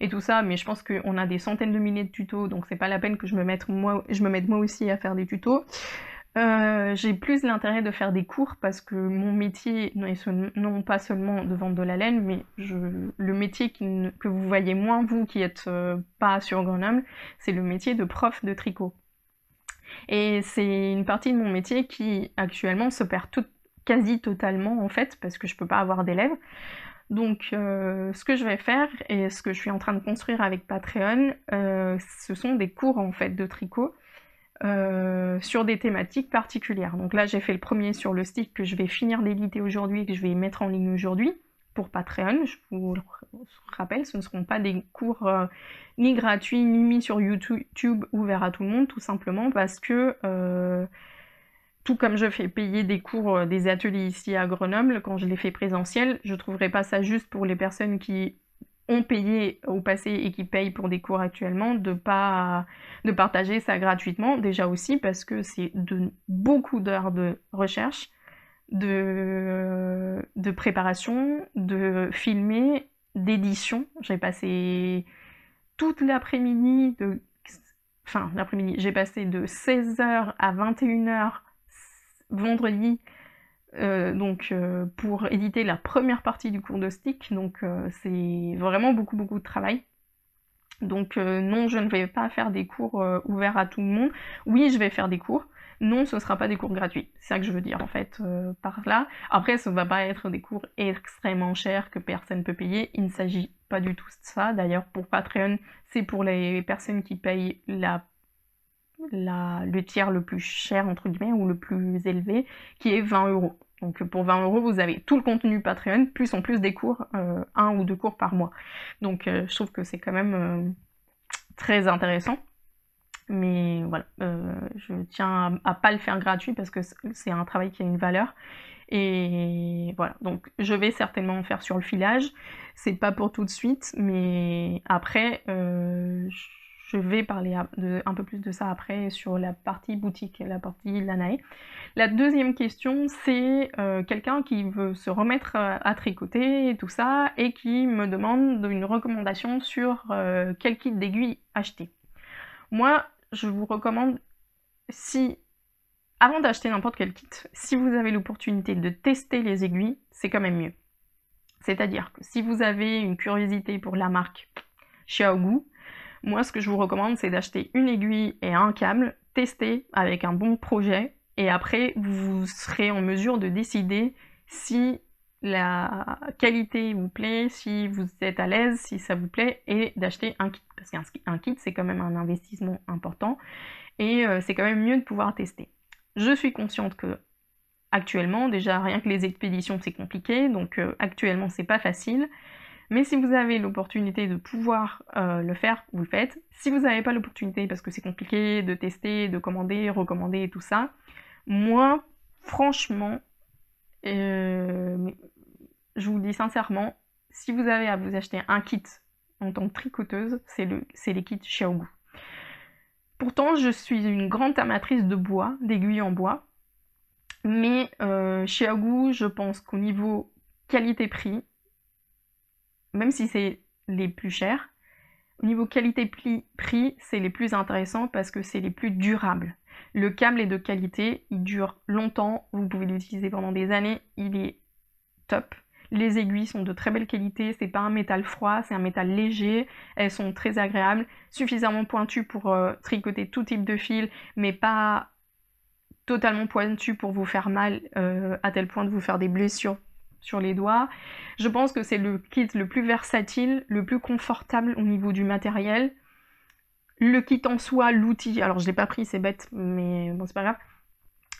et tout ça, mais je pense qu'on a des centaines de milliers de tutos, donc c'est pas la peine que je me mette moi, je me mette moi aussi à faire des tutos. Euh, j'ai plus l'intérêt de faire des cours parce que mon métier non pas seulement de vendre de la laine, mais je, le métier que vous voyez moins, vous qui n'êtes euh, pas sur Grenoble, c'est le métier de prof de tricot. Et c'est une partie de mon métier qui actuellement se perd quasi totalement en fait, parce que je ne peux pas avoir d'élèves. Donc euh, ce que je vais faire et ce que je suis en train de construire avec Patreon, ce sont des cours en fait de tricot euh, sur des thématiques particulières. Donc là, j'ai fait le premier sur le stick que je vais finir d'éditer aujourd'hui et que je vais mettre en ligne aujourd'hui pour Patreon. Je vous rappelle, ce ne seront pas des cours euh, ni gratuits ni mis sur YouTube ouverts à tout le monde, tout simplement parce que euh, tout comme je fais payer des cours, des ateliers ici à Grenoble, quand je les fais présentiel, je ne trouverai pas ça juste pour les personnes qui ont payé au passé et qui payent pour des cours actuellement, de pas de partager ça gratuitement, déjà aussi parce que c'est de beaucoup d'heures de recherche, de, de préparation, de filmer, d'édition. J'ai passé toute l'après-midi de enfin l'après-midi, j'ai passé de 16h à 21h vendredi euh, donc euh, pour éditer la première partie du cours de stick, donc euh, c'est vraiment beaucoup beaucoup de travail. Donc non, je ne vais pas faire des cours ouverts à tout le monde. Oui, je vais faire des cours. Non, ce ne sera pas des cours gratuits. C'est ça que je veux dire en fait par là. Après, ce ne va pas être des cours extrêmement chers que personne ne peut payer. Il ne s'agit pas du tout de ça. D'ailleurs, pour Patreon, c'est pour les personnes qui payent la le tiers le plus cher, entre guillemets, ou le plus élevé, qui est 20 euros. Donc pour 20 euros, vous avez tout le contenu Patreon, plus en plus des cours, euh, un ou deux cours par mois. Donc euh, je trouve que c'est quand même euh, très intéressant. Mais voilà, je tiens à, pas le faire gratuit parce que c'est un travail qui a une valeur. Et voilà, donc je vais certainement en faire sur le filage. C'est pas pour tout de suite, mais après, je je vais parler un peu plus de ça après sur la partie boutique, la partie Lanae. La deuxième question, c'est euh, quelqu'un qui veut se remettre euh, à tricoter et tout ça, et qui me demande une recommandation sur euh, quel kit d'aiguilles acheter. Moi, je vous recommande, si avant d'acheter n'importe quel kit, si vous avez l'opportunité de tester les aiguilles, c'est quand même mieux. C'est-à-dire que si vous avez une curiosité pour la marque Xiaogu, moi, ce que je vous recommande, c'est d'acheter une aiguille et un câble, tester avec un bon projet, et après, vous serez en mesure de décider si la qualité vous plaît, si vous êtes à l'aise, si ça vous plaît, et d'acheter un kit. Parce qu'un kit, c'est quand même un investissement important, et euh, c'est quand même mieux de pouvoir tester. Je suis consciente que actuellement, déjà rien que les expéditions, c'est compliqué, donc euh, actuellement, c'est pas facile. Mais si vous avez l'opportunité de pouvoir euh, le faire, vous le faites. Si vous n'avez pas l'opportunité, parce que c'est compliqué de tester, de commander, recommander et tout ça, moi, franchement, euh, je vous dis sincèrement, si vous avez à vous acheter un kit en tant que tricoteuse, c'est le, les kits Xiaogu. Pourtant, je suis une grande amatrice de bois, d'aiguilles en bois. Mais chez euh, Agou, je pense qu'au niveau qualité-prix, même si c'est les plus chers, au niveau qualité-prix, c'est les plus intéressants parce que c'est les plus durables. Le câble est de qualité, il dure longtemps, vous pouvez l'utiliser pendant des années, il est top. Les aiguilles sont de très belle qualité, c'est pas un métal froid, c'est un métal léger, elles sont très agréables, suffisamment pointues pour euh, tricoter tout type de fil, mais pas totalement pointues pour vous faire mal euh, à tel point de vous faire des blessures sur les doigts. Je pense que c'est le kit le plus versatile, le plus confortable au niveau du matériel. Le kit en soi, l'outil, alors je l'ai pas pris, c'est bête, mais bon, c'est pas grave.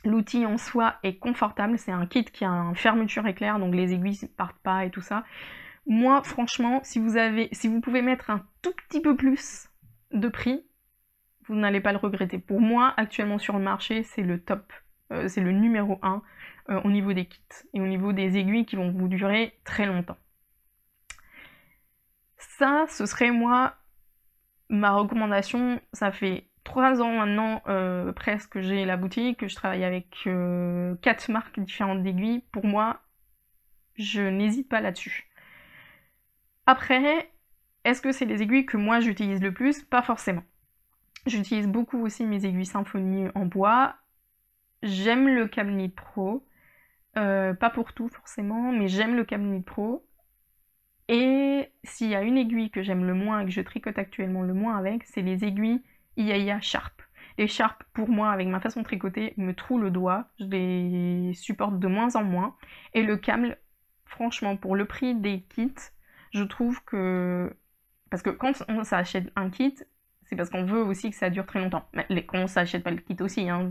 L'outil en soi est confortable, c'est un kit qui a une fermeture éclair, donc les aiguilles ne partent pas et tout ça. Moi, franchement, si vous, avez, si vous pouvez mettre un tout petit peu plus de prix, vous n'allez pas le regretter. Pour moi, actuellement sur le marché, c'est le top. Euh, c'est le numéro 1 euh, au niveau des kits et au niveau des aiguilles qui vont vous durer très longtemps. Ça, ce serait moi ma recommandation. Ça fait 3 ans maintenant euh, presque que j'ai la boutique, que je travaille avec quatre marques différentes d'aiguilles. Pour moi, je n'hésite pas là-dessus. Après, est-ce que c'est les aiguilles que moi j'utilise le plus Pas forcément. J'utilise beaucoup aussi mes aiguilles symphonie en bois, j'aime le knit Pro. Euh, pas pour tout forcément, mais j'aime le knit Pro. Et s'il y a une aiguille que j'aime le moins et que je tricote actuellement le moins avec, c'est les aiguilles IAIA Sharp. Les Sharp, pour moi, avec ma façon de tricoter, me trouent le doigt. Je les supporte de moins en moins. Et le câble, franchement, pour le prix des kits, je trouve que. Parce que quand on s'achète un kit, c'est parce qu'on veut aussi que ça dure très longtemps. Quand on s'achète pas le kit aussi, hein.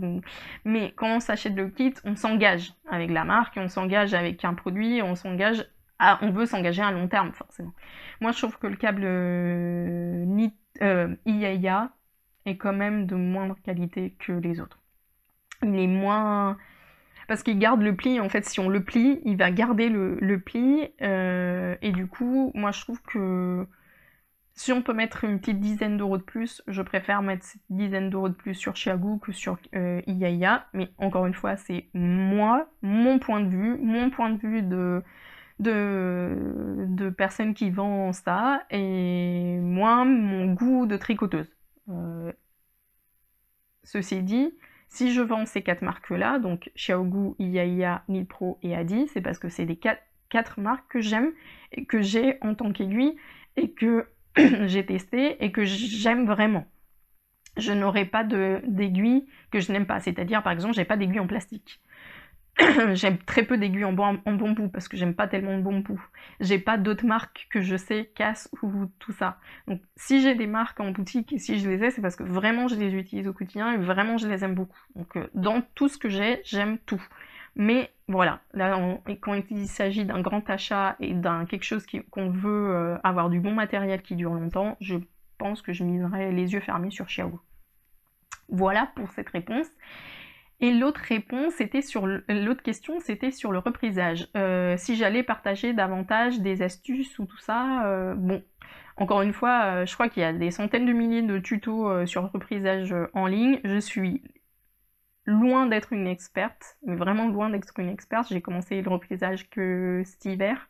mais quand on s'achète le kit, on s'engage avec la marque, on s'engage avec un produit, on s'engage à, on veut s'engager à long terme forcément. Moi, je trouve que le câble euh, IAIA euh, est quand même de moindre qualité que les autres. Il est moins parce qu'il garde le pli. En fait, si on le plie, il va garder le, pli. Euh, et du coup, moi, je trouve que si on peut mettre une petite dizaine d'euros de plus, je préfère mettre cette dizaine d'euros de plus sur Chiagou que sur euh, Mais encore une fois, c'est moi, mon point de vue, mon point de vue de, de, de personne qui vend ça, et moi, mon goût de tricoteuse. Euh, ceci dit, si je vends ces quatre marques-là, donc Xiaogu, IAIA, Pro et Adi, c'est parce que c'est des quatre, quatre marques que j'aime et que j'ai en tant qu'aiguille et que j'ai testé et que j'aime vraiment. Je n'aurai pas d'aiguilles que je n'aime pas. C'est-à-dire, par exemple, j'ai pas d'aiguilles en plastique. j'aime très peu d'aiguilles en, bon parce que j'aime pas tellement le bambou. J'ai pas d'autres marques que je sais cassent ou tout ça. Donc si j'ai des marques en boutique et si je les ai, c'est parce que vraiment je les utilise au quotidien et vraiment je les aime beaucoup. Donc euh, dans tout ce que j'ai, j'aime tout. Mais voilà, quand il s'agit d'un grand achat et d'un quelque chose qu'on veut euh, avoir du bon matériel qui dure longtemps, je pense que je miserai les yeux fermés sur Xiao. Voilà pour cette réponse. Et l'autre réponse, était sur l'autre question, c'était sur le reprisage. Euh, si j'allais partager davantage des astuces ou tout ça, euh, bon, encore une fois, je crois qu'il y a des centaines de milliers de tutos sur le reprisage en ligne. Je suis loin d'être une experte, mais vraiment loin d'être une experte. J'ai commencé le reprisage que cet hiver.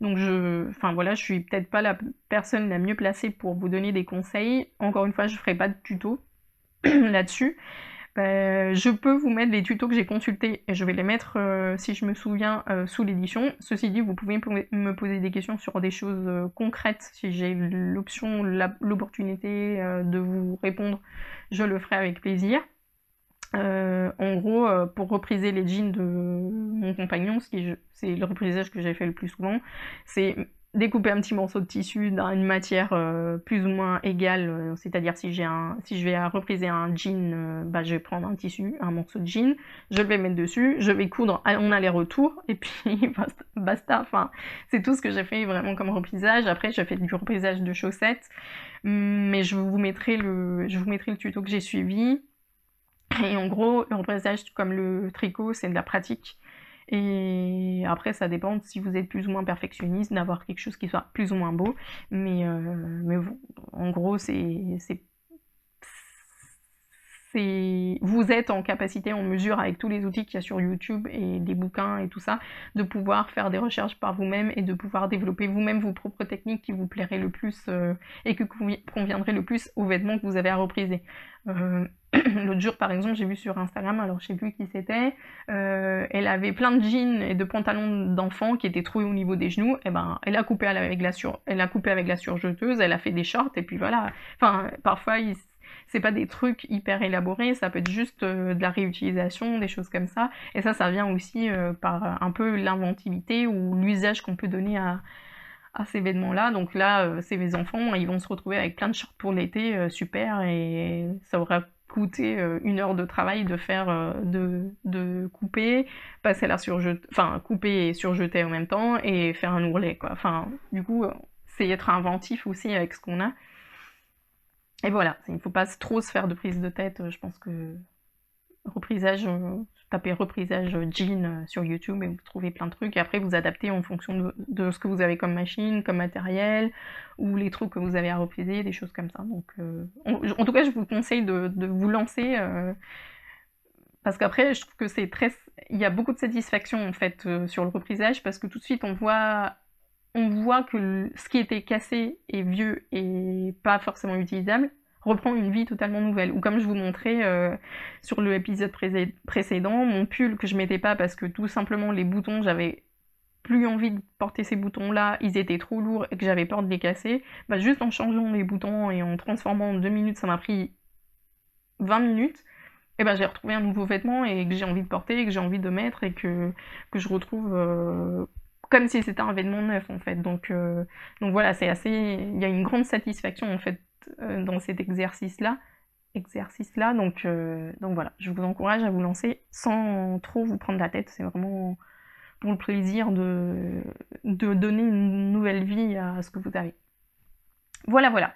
Donc, je, enfin voilà, je suis peut-être pas la personne la mieux placée pour vous donner des conseils. Encore une fois, je ferai pas de tuto là-dessus. Euh, je peux vous mettre les tutos que j'ai consultés et je vais les mettre, euh, si je me souviens, euh, sous l'édition. Ceci dit, vous pouvez me poser des questions sur des choses concrètes. Si j'ai l'option, l'opportunité de vous répondre, je le ferai avec plaisir. Euh, en gros, euh, pour repriser les jeans de mon compagnon, c'est le reprisage que j'ai fait le plus souvent, c'est découper un petit morceau de tissu dans une matière euh, plus ou moins égale, c'est-à-dire si, un, si je vais repriser un jean, bah, je vais prendre un tissu, un morceau de jean, je vais mettre dessus, je vais coudre en les retours et puis basta, enfin, c'est tout ce que j'ai fait vraiment comme reprisage. Après, j'ai fait du reprisage de chaussettes, mais je vous mettrai le, je vous mettrai le tuto que j'ai suivi. Et en gros, le repassage, comme le tricot, c'est de la pratique. Et après, ça dépend si vous êtes plus ou moins perfectionniste, d'avoir quelque chose qui soit plus ou moins beau. Mais, euh, en gros, c'est, Vous êtes en capacité, en mesure, avec tous les outils qu'il y a sur YouTube et des bouquins et tout ça, de pouvoir faire des recherches par vous-même et de pouvoir développer vous-même vos propres techniques qui vous plairaient le plus euh, et qui conviendraient le plus aux vêtements que vous avez à repriser. Euh, L'autre jour, par exemple, j'ai vu sur Instagram, alors je sais plus qui c'était, euh, elle avait plein de jeans et de pantalons d'enfants qui étaient troués au niveau des genoux. Et eh ben, elle a coupé avec la sur, elle a coupé avec la surjeteuse, elle a fait des shorts et puis voilà. Enfin, parfois, ce c'est pas des trucs hyper élaborés, ça peut être juste euh, de la réutilisation, des choses comme ça. Et ça, ça vient aussi euh, par un peu l'inventivité ou l'usage qu'on peut donner à, à ces vêtements-là. Donc là, c'est mes enfants, ils vont se retrouver avec plein de shorts pour l'été, super, et ça aura coûter euh, une heure de travail de faire euh, de, couper, passer la surjet, enfin couper et surjeter en même temps et faire un ourlet quoi. Enfin, du coup, euh, c'est être inventif aussi avec ce qu'on a. Et voilà, il ne faut pas trop se faire de prise de tête. Je pense que reprisage, reprisage jean euh, sur YouTube et vous trouvez plein de trucs. Et après, vous adaptez en fonction de, ce que vous avez comme machine, comme matériel, ou les trucs que vous avez à repriser, des choses comme ça. Donc, euh, en, tout cas, je vous conseille de, vous lancer. Euh, parce qu'après, je trouve que c'est très. Il y a beaucoup de satisfaction en fait sur le reprisage parce que tout de suite on voit, on voit que ce qui était cassé et vieux et pas forcément utilisable reprend une vie totalement nouvelle. Ou comme je vous montrais euh, sur l'épisode précédent, mon pull que je mettais pas parce que tout simplement les boutons, j'avais plus envie de porter ces boutons-là, ils étaient trop lourds et que j'avais peur de les casser. Bah, juste en changeant les boutons et en transformant en deux minutes, ça m'a pris 20 minutes. Et eh ben j'ai retrouvé un nouveau vêtement et que j'ai envie de porter, et que j'ai envie de mettre et que, que je retrouve euh, comme si c'était un vêtement neuf en fait. Donc, euh, donc voilà, c'est assez. Il y a une grande satisfaction en fait euh, dans cet exercice-là. Exercice-là, donc, euh, donc voilà, je vous encourage à vous lancer sans trop vous prendre la tête. C'est vraiment pour le plaisir de, donner une nouvelle vie à ce que vous avez. Voilà, voilà.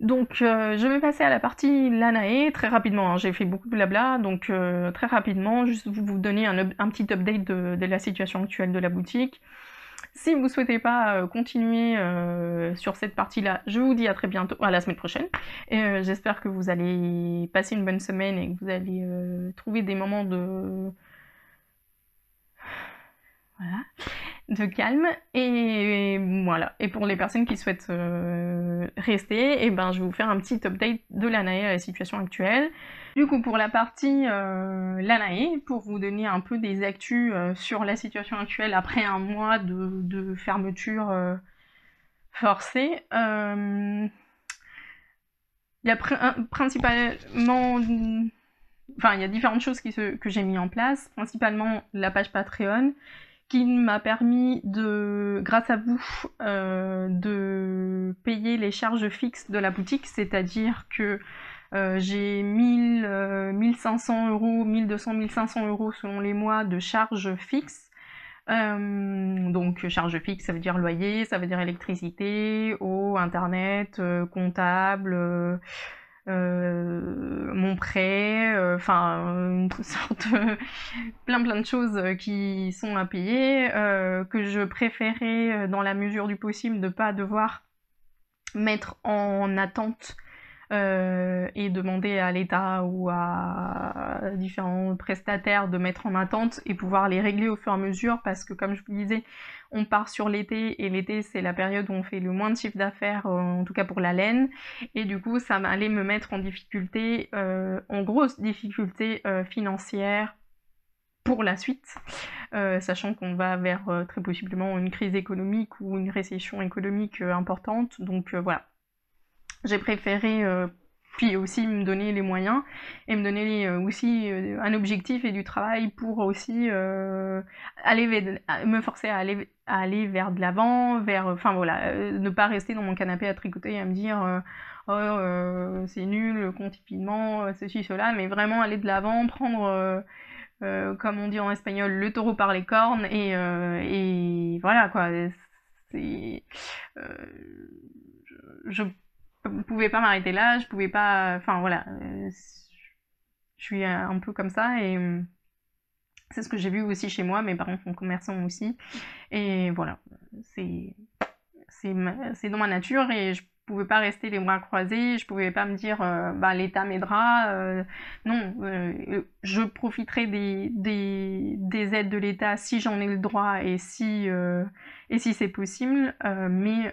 Donc, euh, je vais passer à la partie Lanae très rapidement. Hein. J'ai fait beaucoup de blabla, donc très rapidement, juste vous, vous donner un, un petit update de, la situation actuelle de la boutique. Si vous ne souhaitez pas euh, continuer euh, sur cette partie-là, je vous dis à très bientôt, à la semaine prochaine. Et euh, j'espère que vous allez passer une bonne semaine et que vous allez trouver des moments de voilà de calme. Et, voilà. Et pour les personnes qui souhaitent euh, rester, et eh ben, je vais vous faire un petit update de l'ANAE à la situation actuelle. Du coup, pour la partie euh, l'ANAE, pour vous donner un peu des actus euh, sur la situation actuelle après un mois de, fermeture euh, forcée, il y a principalement. Enfin, il y a différentes choses que j'ai mis en place, principalement la page Patreon, qui m'a permis de, grâce à vous, euh, de payer les charges fixes de la boutique, c'est-à-dire que euh, j'ai 1000, 1500 euh, euros, 1200, 1500 euros selon les mois de charges fixes. donc charges fixes, ça veut dire loyer, ça veut dire électricité, eau, internet, comptable euh, mon prêt, euh, enfin euh, une sorte plein plein de choses qui sont à payer, que je préférais dans la mesure du possible ne pas devoir mettre en attente euh, et demander à l'État ou à différents prestataires de mettre en attente et pouvoir les régler au fur et à mesure parce que comme je vous disais, on part sur l'été et l'été c'est la période où on fait le moins de chiffre d'affaires, euh, en tout cas pour la laine, et du coup ça allait me mettre en difficulté, euh, en grosse difficulté financière pour la suite, sachant qu'on va vers très possiblement une crise économique ou une récession économique importante. Donc voilà, j'ai préféré euh, puis aussi me donner les moyens et me donner euh, aussi euh, un objectif et du travail pour aussi aller me forcer à aller vers de l'avant vers enfin voilà ne pas rester dans mon canapé à tricoter et à me dire oh, c'est nul le ceci cela mais vraiment aller de l'avant prendre comme on dit en espagnol le taureau par les cornes et, et voilà quoi c'est pouvais pas m'arrêter là, je pouvais pas, enfin voilà, euh, je suis euh, un peu comme ça et euh, c'est ce que j'ai vu aussi chez moi, mes parents sont commerçants aussi et voilà, c'est c'est dans ma nature et je je pouvais pas rester les bras croisés, je pouvais pas me dire euh, bah, l'État m'aidera. Euh, non, euh, je profiterai des, aides de l'État si j'en ai le droit et si, et si c'est possible, mais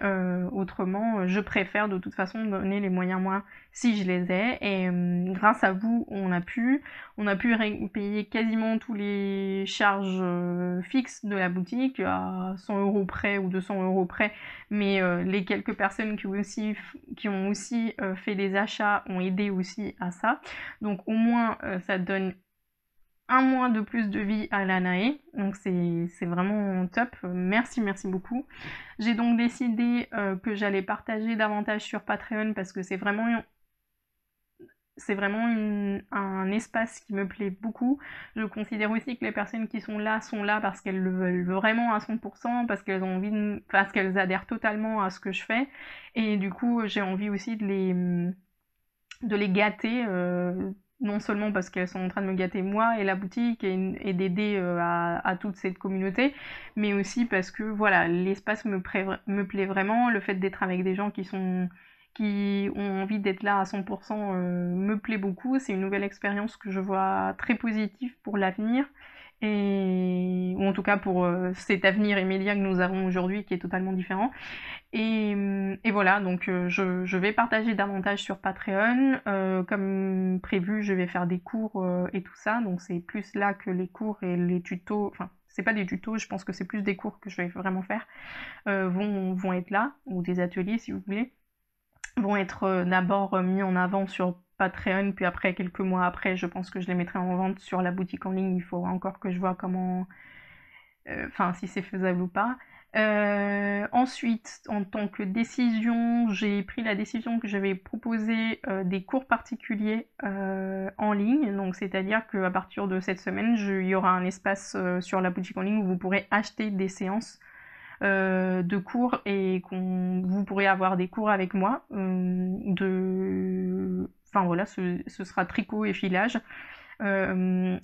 autrement, je préfère de toute façon donner les moyens moi si je les ai. Et euh, grâce à vous, on a pu. On a pu payer quasiment tous les charges euh, fixes de la boutique à 100 euros près ou 200 euros près. Mais euh, les quelques personnes qui, aussi, qui ont aussi fait des achats ont aidé aussi à ça. Donc au moins, ça donne un mois de plus de vie à l'ANAE. Donc c'est vraiment top. Merci, merci beaucoup. J'ai donc décidé que j'allais partager davantage sur Patreon parce que c'est vraiment c'est vraiment un espace qui me plaît beaucoup. Je considère aussi que les personnes qui sont là sont là parce qu'elles le veulent vraiment à 100%, parce qu'elles ont envie, parce qu'elles adhèrent totalement à ce que je fais. Et du coup, j'ai envie aussi de les, mm, de les gâter, euh, non seulement parce qu'elles sont en train de me gâter moi et la boutique et, d'aider euh, à, toute cette communauté, mais aussi parce que voilà, l'espace me plaît vraiment, le fait d'être avec des gens qui sont qui ont envie d'être là à 100% euh, me plaît beaucoup. C'est une nouvelle expérience que je vois très positive pour l'avenir et ou en tout cas pour euh, cet avenir immédiat que nous avons aujourd'hui qui est totalement différent. Et, euh, voilà, donc je, vais partager davantage sur Patreon. comme prévu, je vais faire des cours et tout ça, donc c'est plus là que les cours et les tutos, enfin c'est pas des tutos, je pense que c'est plus des cours que je vais vraiment faire, vont, vont être là, ou des ateliers si vous voulez vont être euh, d'abord mis en avant sur Patreon, puis après, quelques mois après, je pense que je les mettrai en vente sur la boutique en ligne. Il faut encore que je vois comment. Euh, enfin, si c'est faisable ou pas. Euh, ensuite, en tant que décision, j'ai pris la décision que je vais proposer des cours particuliers en ligne. Donc, c'est-à-dire qu'à partir de cette semaine, il y aura un espace sur la boutique en ligne où vous pourrez acheter des séances euh, de cours et qu'on vous pourrez avoir des cours avec moi euh, de enfin voilà ce, sera tricot et filage euh,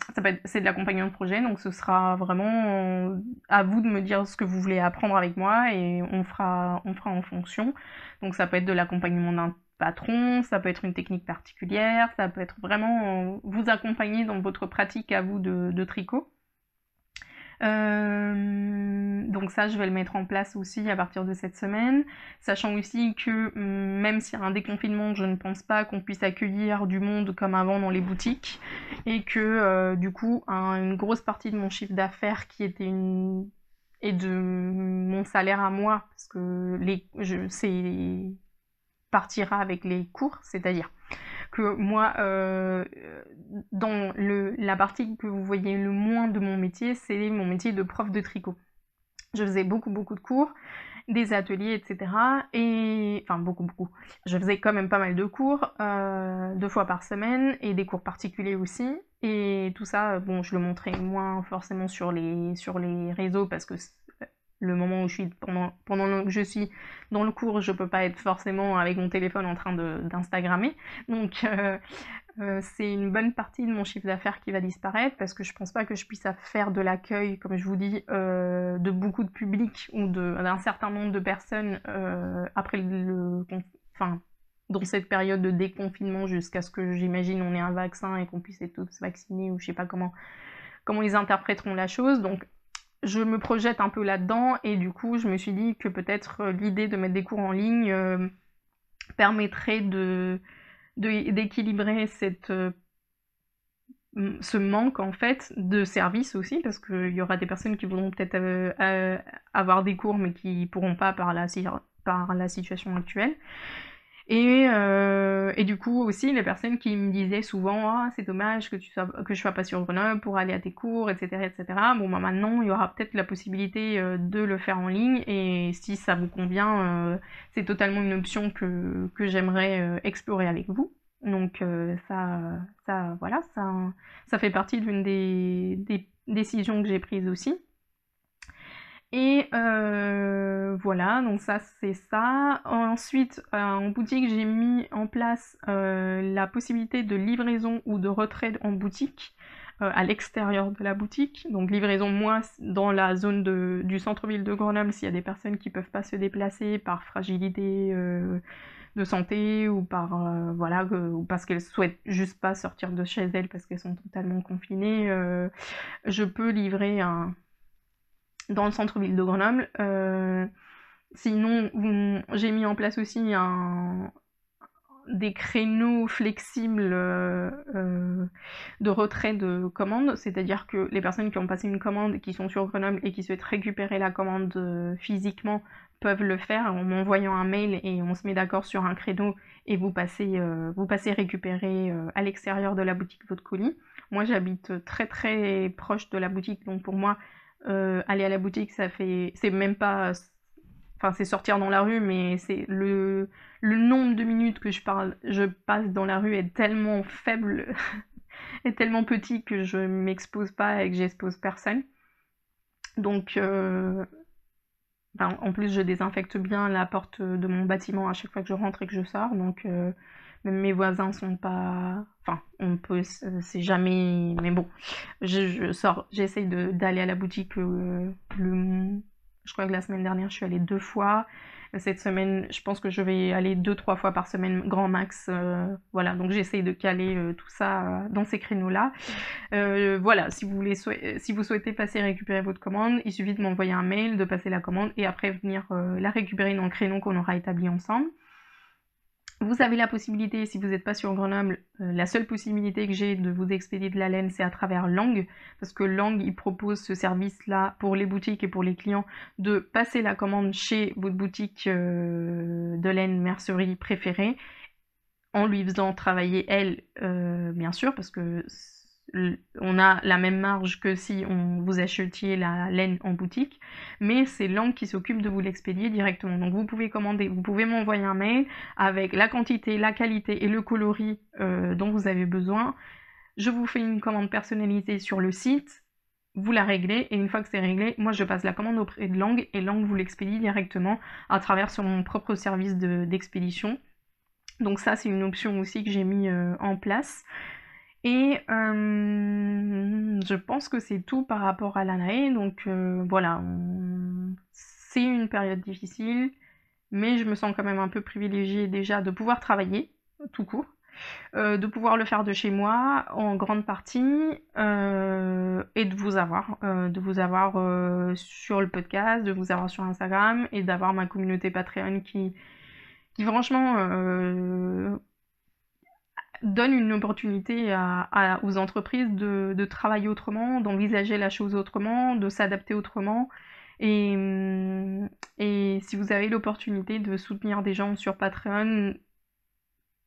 c'est de l'accompagnement de projet donc ce sera vraiment à vous de me dire ce que vous voulez apprendre avec moi et on fera on fera en fonction donc ça peut être de l'accompagnement d'un patron, ça peut être une technique particulière, ça peut être vraiment vous accompagner dans votre pratique à vous de tricot. Euh, donc ça, je vais le mettre en place aussi à partir de cette semaine, sachant aussi que mm, même s'il y a un déconfinement, je ne pense pas qu'on puisse accueillir du monde comme avant dans les boutiques, et que euh, du coup, une grosse partie de mon chiffre d'affaires qui était une et de mon salaire à moi, parce que les, c'est partira avec les cours, c'est-à-dire moi, euh, dans le, la partie que vous voyez le moins de mon métier, c'est mon métier de prof de tricot. Je faisais beaucoup, beaucoup de cours, des ateliers, etc. Et enfin, beaucoup, beaucoup. Je faisais quand même pas mal de cours, euh, deux fois par semaine, et des cours particuliers aussi. Et tout ça, bon, je le montrais moins forcément sur les, sur les réseaux parce que le moment où je suis pendant, pendant que je suis dans le cours, je peux pas être forcément avec mon téléphone en train d'instagrammer. Donc euh, euh, c'est une bonne partie de mon chiffre d'affaires qui va disparaître parce que je pense pas que je puisse faire de l'accueil, comme je vous dis, euh, de beaucoup de public ou d'un certain nombre de personnes après le, enfin dans cette période de déconfinement jusqu'à ce que j'imagine on ait un vaccin et qu'on puisse être tous vaccinés ou je sais pas comment comment ils interpréteront la chose. Donc je me projette un peu là-dedans et du coup, je me suis dit que peut-être euh, l'idée de mettre des cours en ligne euh, permettrait de, d'équilibrer cette euh, ce manque en fait de services aussi parce qu'il y aura des personnes qui voudront peut-être avoir des cours mais qui pourront pas par la, par la situation actuelle et, euh, et, du coup aussi les personnes qui me disaient souvent ah c'est dommage que tu sois que je sois pas sur Grenoble pour aller à tes cours etc etc bon bah maintenant il y aura peut-être la possibilité euh, de le faire en ligne et si ça vous convient euh, c'est totalement une option que, que j'aimerais explorer avec vous donc ça ça voilà ça ça fait partie d'une des, des décisions que j'ai prises aussi et euh, voilà, donc ça c'est ça. Ensuite, euh, en boutique, j'ai mis en place euh, la possibilité de livraison ou de retrait en boutique, à l'extérieur de la boutique. Donc livraison moi dans la zone du centre-ville de Grenoble s'il y a des personnes qui ne peuvent pas se déplacer par fragilité de santé ou par voilà ou parce qu'elles souhaitent juste pas sortir de chez elles parce qu'elles sont totalement confinées je peux livrer un, dans le centre-ville de Grenoble. Euh, sinon, mm, j'ai mis en place aussi des créneaux flexibles euh, euh, de retrait de commandes, c'est-à-dire que les personnes qui ont passé une commande, qui sont sur Grenoble et qui souhaitent récupérer la commande physiquement, peuvent le faire en m'envoyant un mail et on se met d'accord sur un créneau et vous passez, vous passez récupérer à l'extérieur de la boutique votre colis. Moi j'habite très très proche de la boutique, donc pour moi euh, aller à la boutique, ça fait. C'est même pas. Enfin, c'est sortir dans la rue, mais c'est le... le nombre de minutes que je passe dans la rue est tellement faible, est tellement petit que je m'expose pas et que j'expose personne. Donc, euh, ben, en plus, je désinfecte bien la porte de mon bâtiment à chaque fois que je rentre et que je sors. Donc, euh, mes voisins sont pas. Enfin, on peut. Euh, c'est jamais. Mais bon, je, je sors. J'essaye d'aller à la boutique euh, le. Je crois que la semaine dernière, je suis allée deux fois. Cette semaine, je pense que je vais aller deux, trois fois par semaine, grand max. Euh, voilà, donc j'essaye de caler tout ça dans ces créneaux-là. voilà, si vous, voulez, si vous souhaitez passer récupérer votre commande, il suffit de m'envoyer un mail, de passer la commande et après venir la récupérer dans le créneau qu'on aura établi ensemble. Vous avez la possibilité, si vous n'êtes pas sur Grenoble, euh, la seule possibilité que j'ai de vous expédier de la laine, c'est à travers Lang, parce que Lang, il propose ce service-là pour les boutiques et pour les clients de passer la commande chez votre boutique euh, de laine mercerie préférée, en lui faisant travailler elle, euh, bien sûr, parce que on a la même marge que si on vous achetiez la laine en boutique, mais c'est Langue qui s'occupe de vous l'expédier directement. Donc vous pouvez commander, vous pouvez m'envoyer un mail avec la quantité, la qualité et le coloris euh, dont vous avez besoin. Je vous fais une commande personnalisée sur le site, vous la réglez et une fois que c'est réglé, moi je passe la commande auprès de Langue et Langue vous l'expédie directement à travers sur mon propre service d'expédition. Donc ça c'est une option aussi que j'ai mis euh, en place. Et euh, je pense que c'est tout par rapport à l'année. Donc euh, voilà, c'est une période difficile, mais je me sens quand même un peu privilégiée déjà de pouvoir travailler tout court. Euh, de pouvoir le faire de chez moi en grande partie et de vous avoir, de vous avoir sur le podcast, de vous avoir sur Instagram et d'avoir ma communauté Patreon qui, qui franchement donne une opportunité aux entreprises de, travailler autrement, d'envisager la chose autrement, de s'adapter autrement. Et, mm, si vous avez l'opportunité de soutenir des gens sur Patreon,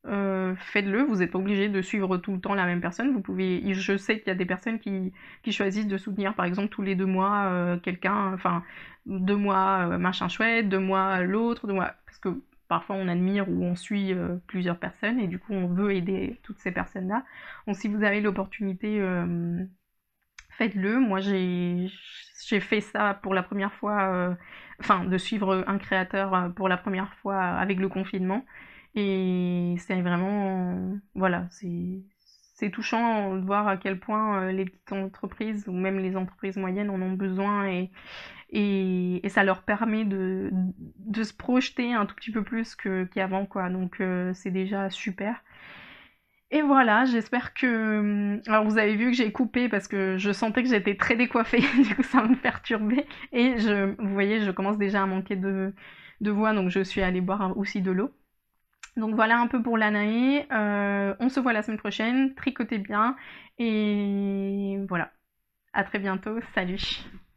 euh, faites-le. Vous n'êtes pas obligé de suivre tout le temps la même personne. Vous pouvez. Je sais qu'il y a des personnes qui, choisissent de soutenir, par exemple, tous les deux mois euh, quelqu'un. Enfin, deux mois euh, machin chouette, deux mois l'autre, deux mois. Parce que parfois on admire ou on suit euh, plusieurs personnes et du coup on veut aider toutes ces personnes-là. Donc si vous avez l'opportunité, euh, faites-le. Moi j'ai fait ça pour la première fois, euh, enfin de suivre un créateur pour la première fois avec le confinement. Et c'est vraiment, voilà, c'est touchant de voir à quel point les petites entreprises ou même les entreprises moyennes en ont besoin et, et, ça leur permet de, se projeter un tout petit peu plus qu'avant quoi. Donc euh, c'est déjà super. Et voilà, j'espère que. Hum, alors, vous avez vu que j'ai coupé parce que je sentais que j'étais très décoiffée, du coup, ça me perturbait. Et vous voyez, je commence déjà à manquer de, voix, donc je suis allée boire aussi de l'eau. Donc voilà un peu pour l'anae euh, on se voit la semaine prochaine. Tricotez bien. Et voilà. À très bientôt. Salut.